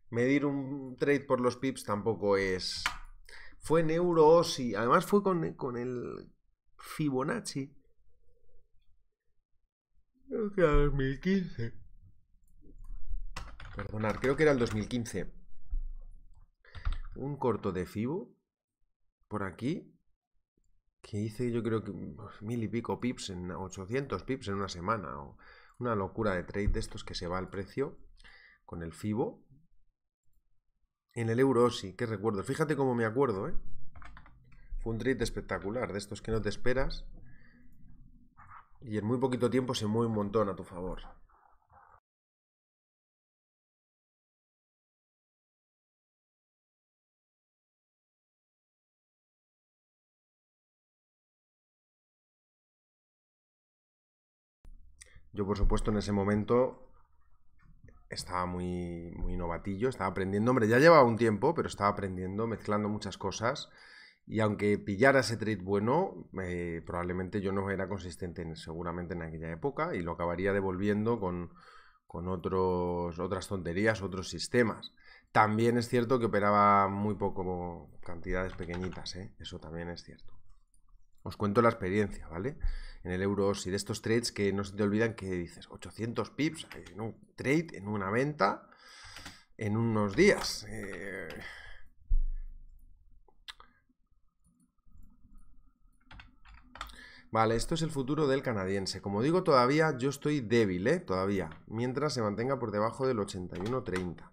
medir un trade por los pips tampoco es... Fue en euros y además fue con, el Fibonacci. Creo que era el 2015. Perdonar, creo que era el 2015. Un corto de Fibo por aquí que hice yo creo que mil y pico pips, en 800 pips en una semana, o una locura de trade de estos que se va al precio con el FIBO. En el euro sí, que recuerdo. Fíjate cómo me acuerdo, ¿eh? Fue un trade espectacular, de estos que no te esperas. Y en muy poquito tiempo se mueve un montón a tu favor. Yo, por supuesto, en ese momento estaba muy, muy novatillo, estaba aprendiendo. Hombre, ya llevaba un tiempo, pero estaba aprendiendo, mezclando muchas cosas. Y aunque pillara ese trade bueno, eh, probablemente yo no era consistente seguramente en aquella época y lo acabaría devolviendo con, con otros, otras tonterías, otros sistemas. También es cierto que operaba muy poco cantidades pequeñitas, ¿eh? eso también es cierto. Os cuento la experiencia, ¿vale? en el euro, si de estos trades que no se te olvidan que dices 800 pips en un trade, en una venta, en unos días. Eh. Vale, esto es el futuro del canadiense. Como digo, todavía yo estoy débil, ¿eh? Todavía. Mientras se mantenga por debajo del 81.30.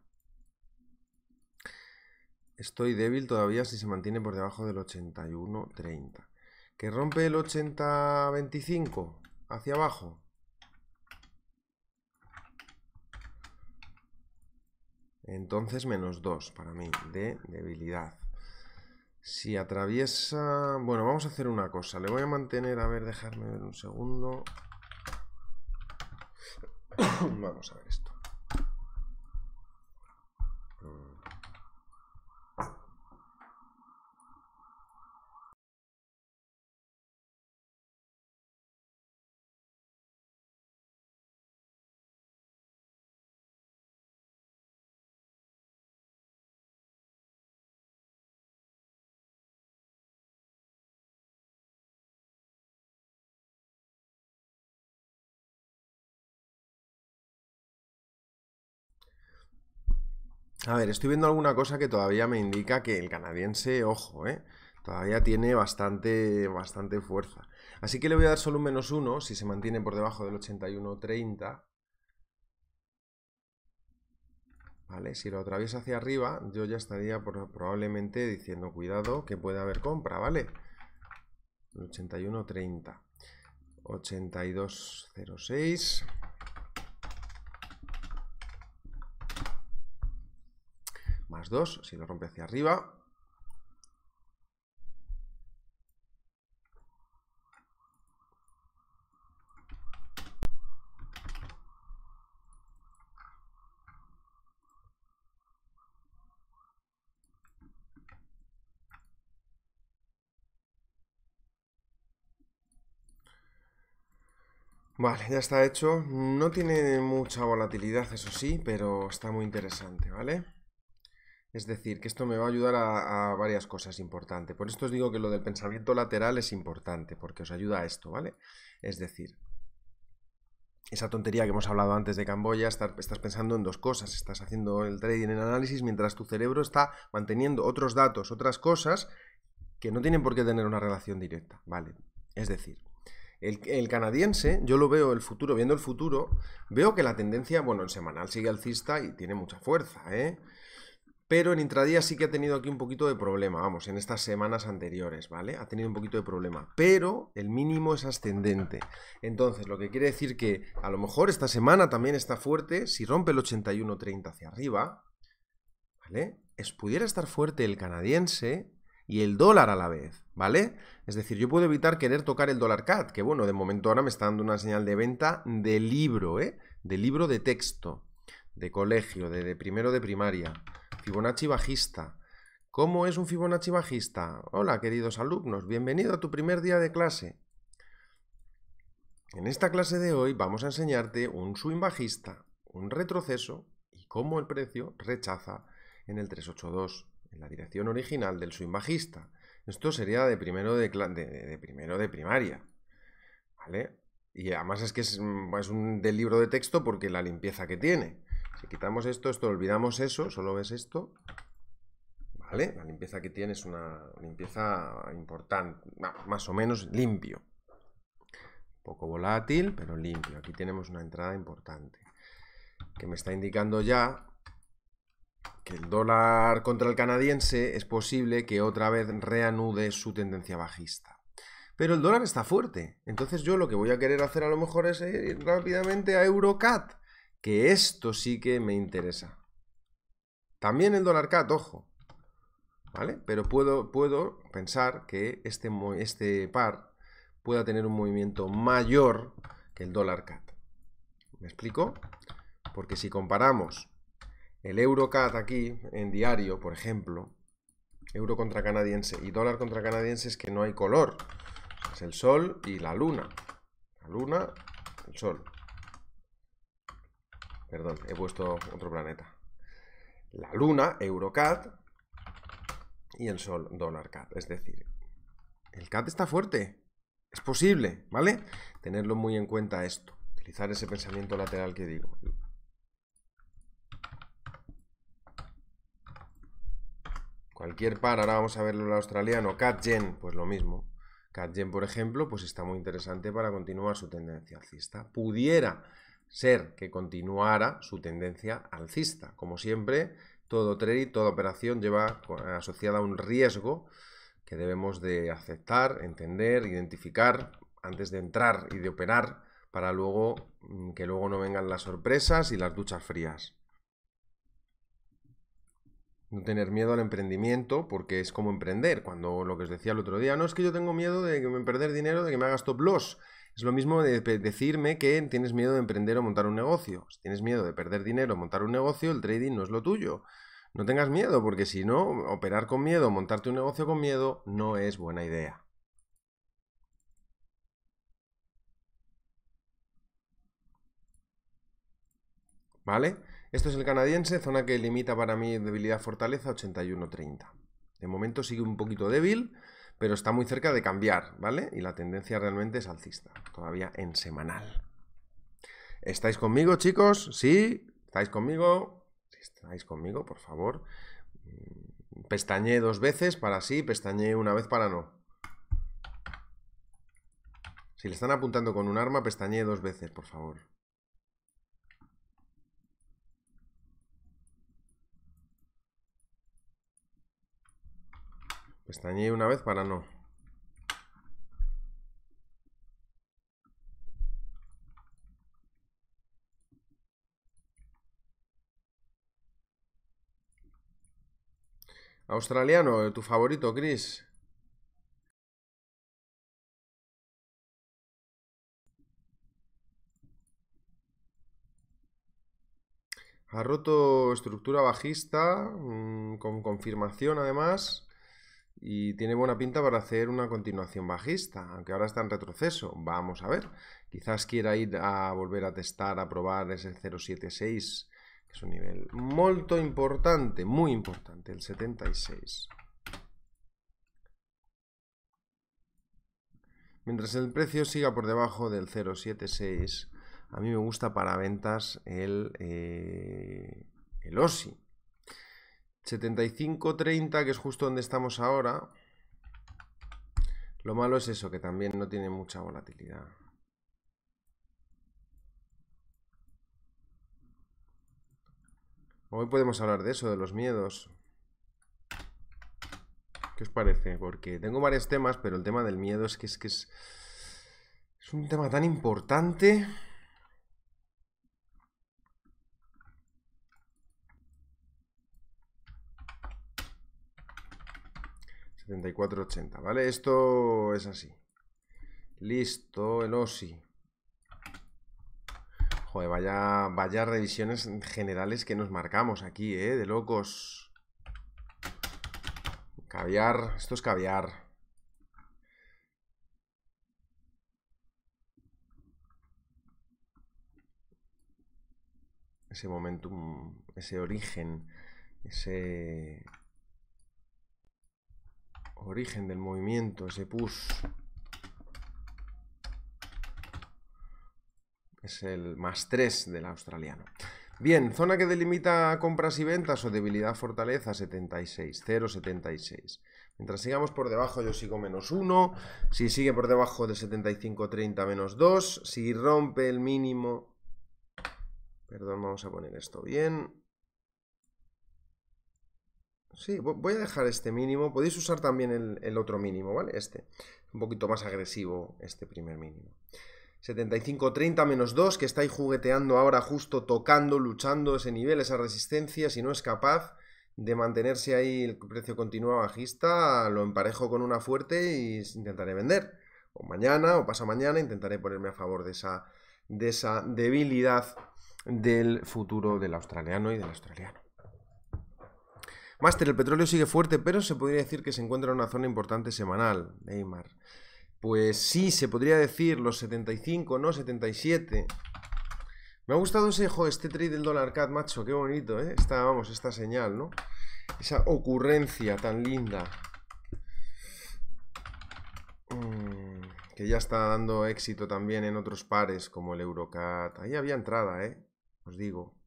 Estoy débil todavía si se mantiene por debajo del 81.30 que rompe el 80-25 hacia abajo. Entonces menos 2 para mí de debilidad. Si atraviesa... Bueno, vamos a hacer una cosa. Le voy a mantener... A ver, dejarme ver un segundo. vamos a ver esto. A ver, estoy viendo alguna cosa que todavía me indica que el canadiense, ojo, eh, todavía tiene bastante, bastante fuerza. Así que le voy a dar solo un menos uno si se mantiene por debajo del 81.30. Vale, si lo atraviesa hacia arriba, yo ya estaría probablemente diciendo, cuidado, que puede haber compra, ¿vale? 81.30. 82.06. más 2, si lo rompe hacia arriba. Vale, ya está hecho. No tiene mucha volatilidad, eso sí, pero está muy interesante, ¿vale? Es decir, que esto me va a ayudar a, varias cosas importantes. Por esto os digo que lo del pensamiento lateral es importante, porque os ayuda a esto, ¿vale? Es decir, esa tontería que hemos hablado antes de Camboya, estás pensando en dos cosas, estás haciendo el trading en análisis mientras tu cerebro está manteniendo otros datos, otras cosas que no tienen por qué tener una relación directa, ¿vale? Es decir, el, el, canadiense, yo lo veo el futuro, viendo el futuro, veo que la tendencia, bueno, el semanal sigue alcista y tiene mucha fuerza, ¿eh? Pero en intradía sí que ha tenido aquí un poquito de problema, vamos, en estas semanas anteriores, ¿vale? Ha tenido un poquito de problema, pero el mínimo es ascendente. Entonces, lo que quiere decir que a lo mejor esta semana también está fuerte, si rompe el 81.30 hacia arriba, ¿vale? Es, pudiera estar fuerte el canadiense y el dólar a la vez, ¿vale? Es decir, yo puedo evitar querer tocar el dólar CAD, que bueno, de momento ahora me está dando una señal de venta de libro, ¿eh? De libro de texto, de colegio, de, de primero de primaria. Fibonacci bajista. ¿Cómo es un Fibonacci bajista? Hola, queridos alumnos, bienvenido a tu primer día de clase. En esta clase de hoy vamos a enseñarte un swing bajista, un retroceso y cómo el precio rechaza en el 382, en la dirección original del swing bajista. Esto sería de primero de, primero de primaria. ¿Vale? Y además es que mm, es, un del libro de texto porque la limpieza que tiene quitamos esto, esto, olvidamos eso, solo ves esto. ¿Vale? La limpieza que tiene es una limpieza importante, más o menos limpio. Un poco volátil, pero limpio. Aquí tenemos una entrada importante. Que me está indicando ya que el dólar contra el canadiense es posible que otra vez reanude su tendencia bajista. Pero el dólar está fuerte. Entonces yo lo que voy a querer hacer a lo mejor es ir rápidamente a Eurocat que esto sí que me interesa. También el dólar cat, ojo. ¿Vale? Pero puedo, puedo pensar que este, este par pueda tener un movimiento mayor que el dólar cat. ¿Me explico? Porque si comparamos el euro cat aquí en diario, por ejemplo, euro contra canadiense y dólar contra canadiense es que no hay color. Es el sol y la luna. La luna, el sol. Perdón, he puesto otro planeta. La luna, Eurocat, y el sol, DollarCat. Es decir, el CAT está fuerte. Es posible, ¿vale? Tenerlo muy en cuenta esto. Utilizar ese pensamiento lateral que digo. Cualquier par, ahora vamos a verlo el australiano. CatGen, pues lo mismo. CatGen, por ejemplo, pues está muy interesante para continuar su tendencia alcista. Pudiera ser que continuara su tendencia alcista. Como siempre, todo trade, toda operación lleva asociada a un riesgo que debemos de aceptar, entender, identificar antes de entrar y de operar para luego mm, que luego no vengan las sorpresas y las duchas frías. No tener miedo al emprendimiento porque es como emprender. Cuando lo que os decía el otro día, no es que yo tengo miedo de perder dinero, de que me haga stop loss. Es lo mismo de decirme que tienes miedo de emprender o montar un negocio. Si tienes miedo de perder dinero o montar un negocio, el trading no es lo tuyo. No tengas miedo, porque si no, operar con miedo, montarte un negocio con miedo, no es buena idea. ¿Vale? Esto es el canadiense, zona que limita para mí debilidad fortaleza 81 De momento sigue un poquito débil, pero está muy cerca de cambiar, ¿vale? Y la tendencia realmente es alcista, todavía en semanal. ¿Estáis conmigo, chicos? ¿Sí? ¿Estáis conmigo? ¿Estáis conmigo, por favor? Mm, pestañé dos veces para sí, pestañé una vez para no. Si le están apuntando con un arma, pestañé dos veces, por favor. Estañé una vez para no. Australiano, tu favorito, Chris. Ha roto estructura bajista mm, con confirmación además y tiene buena pinta para hacer una continuación bajista, aunque ahora está en retroceso. Vamos a ver. Quizás quiera ir a volver a testar, a probar ese 076, que es un nivel muy importante, muy importante, el 76. Mientras el precio siga por debajo del 076, a mí me gusta para ventas el, eh, el OSI. 75.30, que es justo donde estamos ahora. Lo malo es eso, que también no tiene mucha volatilidad. Hoy podemos hablar de eso, de los miedos. ¿Qué os parece? Porque tengo varios temas, pero el tema del miedo es que es que es, es un tema tan importante. 7480, ¿vale? Esto es así. Listo, el OSI. Joder, vaya, vaya revisiones generales que nos marcamos aquí, ¿eh? De locos. Caviar, esto es caviar. Ese momentum, ese origen, ese Origen del movimiento, ese push. Es el más 3 del australiano. Bien, zona que delimita compras y ventas o debilidad fortaleza 76, 0,76. Mientras sigamos por debajo yo sigo menos 1, si sigue por debajo de 75, 30 menos 2, si rompe el mínimo, perdón, vamos a poner esto bien, Sí, voy a dejar este mínimo. Podéis usar también el, otro mínimo, ¿vale? Este. Un poquito más agresivo este primer mínimo. 75.30 menos 2, que estáis jugueteando ahora justo tocando, luchando ese nivel, esa resistencia. Si no es capaz de mantenerse ahí el precio continúa bajista, lo emparejo con una fuerte y intentaré vender. O mañana o pasa mañana intentaré ponerme a favor de esa, de esa debilidad del futuro del australiano y del australiano. Master, el petróleo sigue fuerte, pero se podría decir que se encuentra en una zona importante semanal, Neymar. Pues sí, se podría decir los 75, no 77. Me ha gustado ese, este trade del dólar cat, macho, qué bonito, ¿eh? Esta, vamos, esta señal, ¿no? Esa ocurrencia tan linda. Mm, que ya está dando éxito también en otros pares, como el Eurocat. Ahí había entrada, ¿eh? Os digo.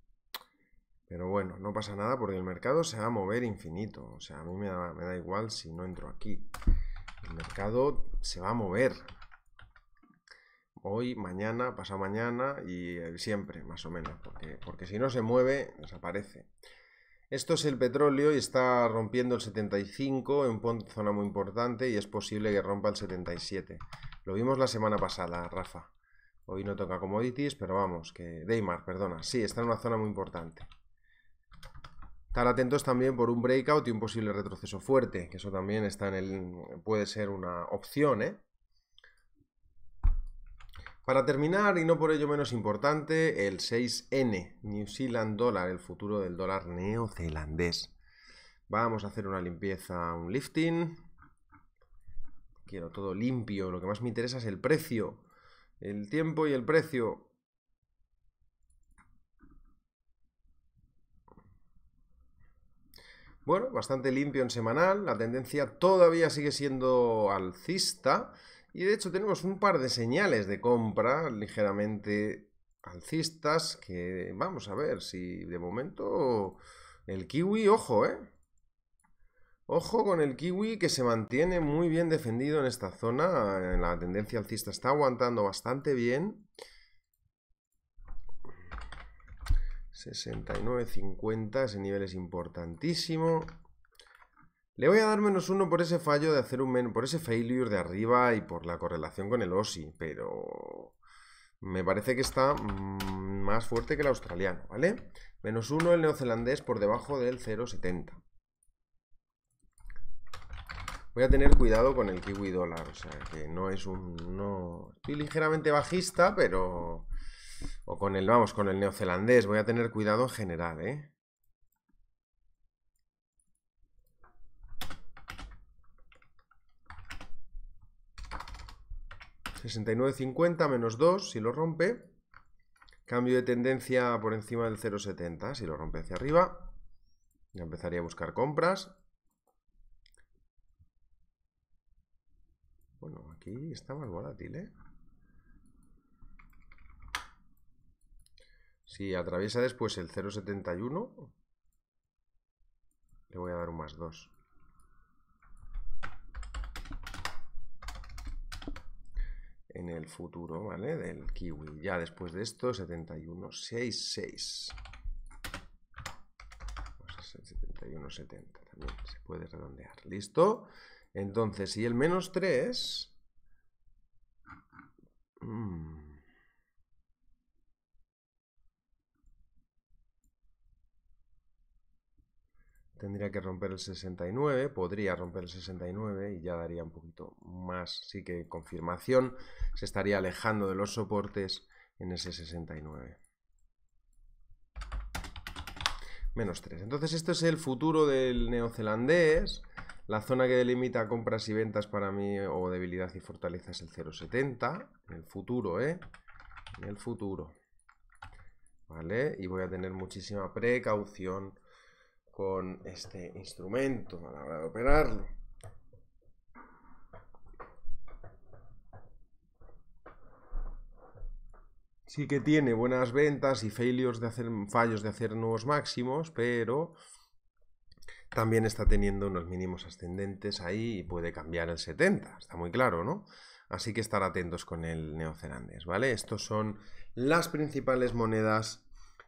Pero bueno, no pasa nada porque el mercado se va a mover infinito. O sea, a mí me da, igual si no entro aquí. El mercado se va a mover. Hoy, mañana, pasado mañana y eh, siempre, más o menos. Porque, porque si no se mueve, desaparece. Esto es el petróleo y está rompiendo el 75 en zona muy importante y es posible que rompa el 77. Lo vimos la semana pasada, Rafa. Hoy no toca commodities, pero vamos, que... Deimar, perdona. Sí, está en una zona muy importante. Estar atentos también por un breakout y un posible retroceso fuerte, que eso también está en puede ser una opción. ¿eh? Para terminar, y no por ello menos importante, el 6N, New Zealand Dollar, el futuro del dólar neozelandés. Vamos a hacer una limpieza, un lifting. Quiero todo limpio, lo que más me interesa es el precio. El tiempo y el precio. Bueno, bastante limpio en semanal, la tendencia todavía sigue siendo alcista y de hecho tenemos un par de señales de compra ligeramente alcistas que vamos a ver si de momento el kiwi, ojo, ¿eh? Ojo con el kiwi que se mantiene muy bien defendido en esta zona, eh, la tendencia alcista está aguantando bastante bien. 69,50, ese nivel es importantísimo. Le voy a dar menos uno por ese fallo de hacer un menos, por ese failure de arriba y por la correlación con el OSI, pero me parece que está mm, más fuerte que el australiano, ¿vale? Menos uno el neozelandés por debajo del 0,70. Voy a tener cuidado con el kiwi dólar, o sea que no es un... Estoy ligeramente bajista, pero o con el, vamos, con el neozelandés. Voy a tener cuidado en general, ¿eh? ...69,50 menos 2 si lo rompe... ...cambio de tendencia por encima del 0,70 si lo rompe hacia arriba... ...ya empezaría a buscar compras... Bueno, aquí está más volátil, ¿eh? Si atraviesa después el 0,71, le voy a dar un más 2. En el futuro, ¿vale? Del kiwi. Ya después de esto, 71, 6, 6. Vamos a hacer 71, también. Se puede redondear. ¿Listo? Entonces, si el menos 3... Mmm... Tendría que romper el 69, podría romper el 69 y ya daría un poquito más. Sí que confirmación se estaría alejando de los soportes en ese 69. Menos 3. Entonces esto es el futuro del neozelandés. La zona que delimita compras y ventas para mí o debilidad y fortaleza es el 0,70. el futuro, ¿eh? En el futuro. ¿Vale? Y voy a tener muchísima precaución con este instrumento a la hora de operarlo. Sí que tiene buenas ventas y de hacer, fallos de hacer nuevos máximos, pero también está teniendo unos mínimos ascendentes ahí y puede cambiar el 70, está muy claro, ¿no? Así que estar atentos con el neozelandés, ¿vale? Estos son las principales monedas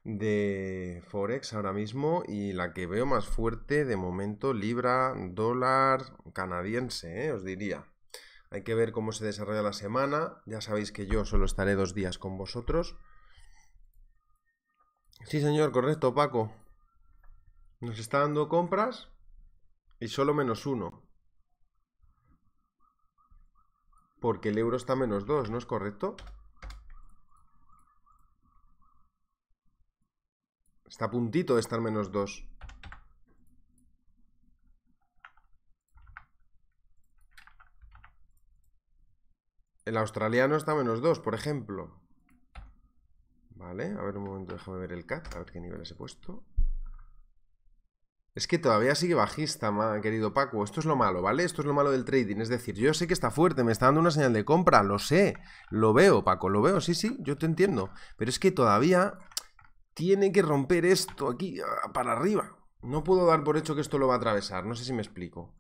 de Forex ahora mismo y la que veo más fuerte de momento libra, dólar canadiense, ¿eh? os diría. Hay que ver cómo se desarrolla la semana. Ya sabéis que yo solo estaré dos días con vosotros. Sí, señor, correcto, Paco. Nos está dando compras y solo menos uno. Porque el euro está menos dos, ¿no es correcto? Está a puntito de estar menos 2. El australiano está menos 2, por ejemplo. Vale, a ver un momento, déjame ver el cat, a ver qué niveles he puesto. Es que todavía sigue bajista, querido Paco. Esto es lo malo, ¿vale? Esto es lo malo del trading. Es decir, yo sé que está fuerte, me está dando una señal de compra, lo sé, lo veo, Paco, lo veo, sí, sí, yo te entiendo. Pero es que todavía tiene que romper esto aquí ah, para arriba. No puedo dar por hecho que esto lo va a atravesar. No sé si me explico.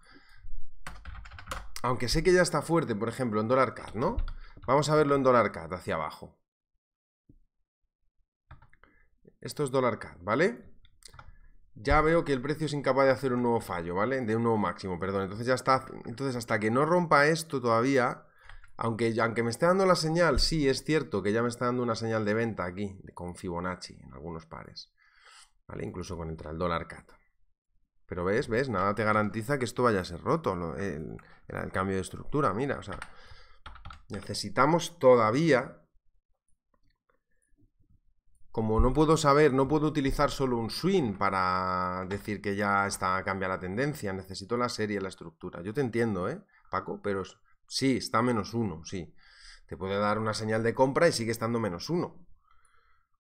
Aunque sé que ya está fuerte, por ejemplo, en dólar ¿no? Vamos a verlo en dólar hacia abajo. Esto es dólar ¿vale? Ya veo que el precio es incapaz de hacer un nuevo fallo, ¿vale? De un nuevo máximo, perdón. Entonces ya está. Entonces, hasta que no rompa esto todavía, aunque, me esté dando la señal, sí, es cierto que ya me está dando una señal de venta aquí, con Fibonacci, en algunos pares. ¿Vale? Incluso con el dólar CAT. Pero ves, ves, nada te garantiza que esto vaya a ser roto, el, cambio de estructura, mira, o sea, necesitamos todavía, como no puedo saber, no puedo utilizar solo un swing para decir que ya está cambia la tendencia, necesito la serie, la estructura. Yo te entiendo, ¿eh, Paco? Pero Sí, está menos uno, sí. Te puede dar una señal de compra y sigue estando menos 1,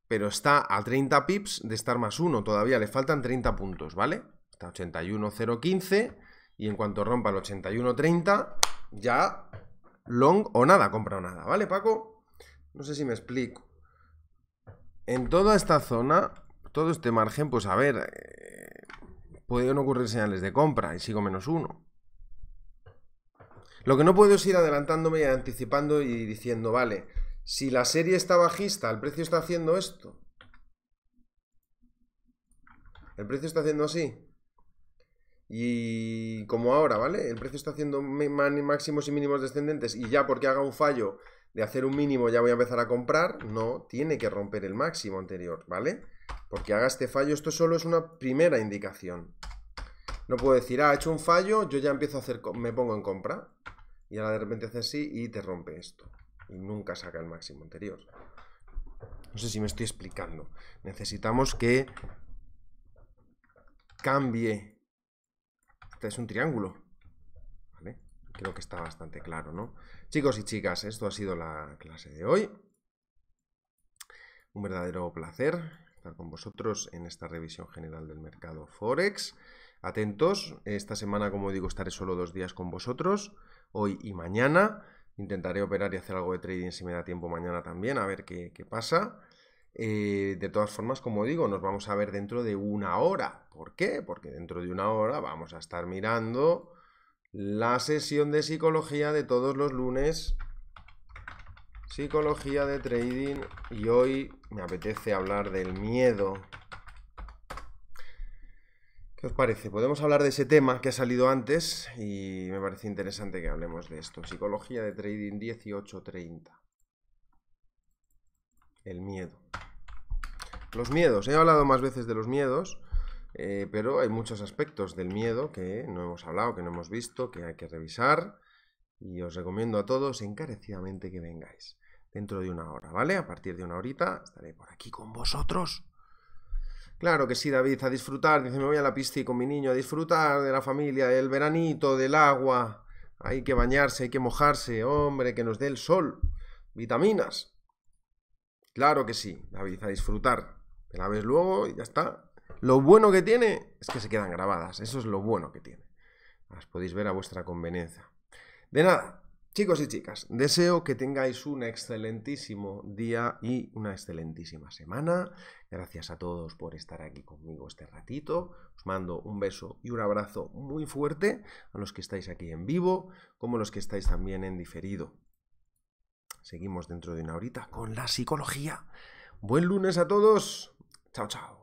Pero está a 30 pips de estar más uno. Todavía le faltan 30 puntos, ¿vale? Está 81,015. Y en cuanto rompa el 81,30, ya long o nada, compra o nada, ¿vale, Paco? No sé si me explico. En toda esta zona, todo este margen, pues a ver, eh, pueden ocurrir señales de compra y sigo menos uno. Lo que no puedo es ir adelantándome y anticipando y diciendo, vale, si la serie está bajista, el precio está haciendo esto. El precio está haciendo así. Y como ahora, ¿vale? El precio está haciendo máximos y mínimos descendentes y ya porque haga un fallo de hacer un mínimo ya voy a empezar a comprar, no, tiene que romper el máximo anterior, ¿vale? Porque haga este fallo, esto solo es una primera indicación. No puedo decir, ah, ha hecho un fallo, yo ya empiezo a hacer, me pongo en compra y ahora de repente hace así y te rompe esto. Y nunca saca el máximo anterior. No sé si me estoy explicando. Necesitamos que cambie. Este es un triángulo. Creo que está bastante claro, ¿no? Chicos y chicas, esto ha sido la clase de hoy. Un verdadero placer estar con vosotros en esta revisión general del mercado Forex. Atentos, esta semana, como digo, estaré solo dos días con vosotros, hoy y mañana. Intentaré operar y hacer algo de trading si me da tiempo mañana también, a ver qué, pasa. Eh, de todas formas, como digo, nos vamos a ver dentro de una hora. ¿Por qué? Porque dentro de una hora vamos a estar mirando la sesión de psicología de todos los lunes. Psicología de trading. Y hoy me apetece hablar del miedo ¿Qué os parece? Podemos hablar de ese tema que ha salido antes y me parece interesante que hablemos de esto. Psicología de Trading 1830. El miedo. Los miedos. He hablado más veces de los miedos, eh, pero hay muchos aspectos del miedo que no hemos hablado, que no hemos visto, que hay que revisar. Y os recomiendo a todos encarecidamente que vengáis dentro de una hora, ¿vale? A partir de una horita estaré por aquí con vosotros. Claro que sí, David, a disfrutar. Dice, me voy a la piscina con mi niño a disfrutar de la familia, del veranito, del agua. Hay que bañarse, hay que mojarse, hombre, que nos dé el sol. Vitaminas. Claro que sí, David, a disfrutar. Te la ves luego y ya está. Lo bueno que tiene es que se quedan grabadas. Eso es lo bueno que tiene. Las podéis ver a vuestra conveniencia. De nada, Chicos y chicas, deseo que tengáis un excelentísimo día y una excelentísima semana. Gracias a todos por estar aquí conmigo este ratito. Os mando un beso y un abrazo muy fuerte a los que estáis aquí en vivo, como los que estáis también en diferido. Seguimos dentro de una horita con la psicología. Buen lunes a todos. Chao, chao.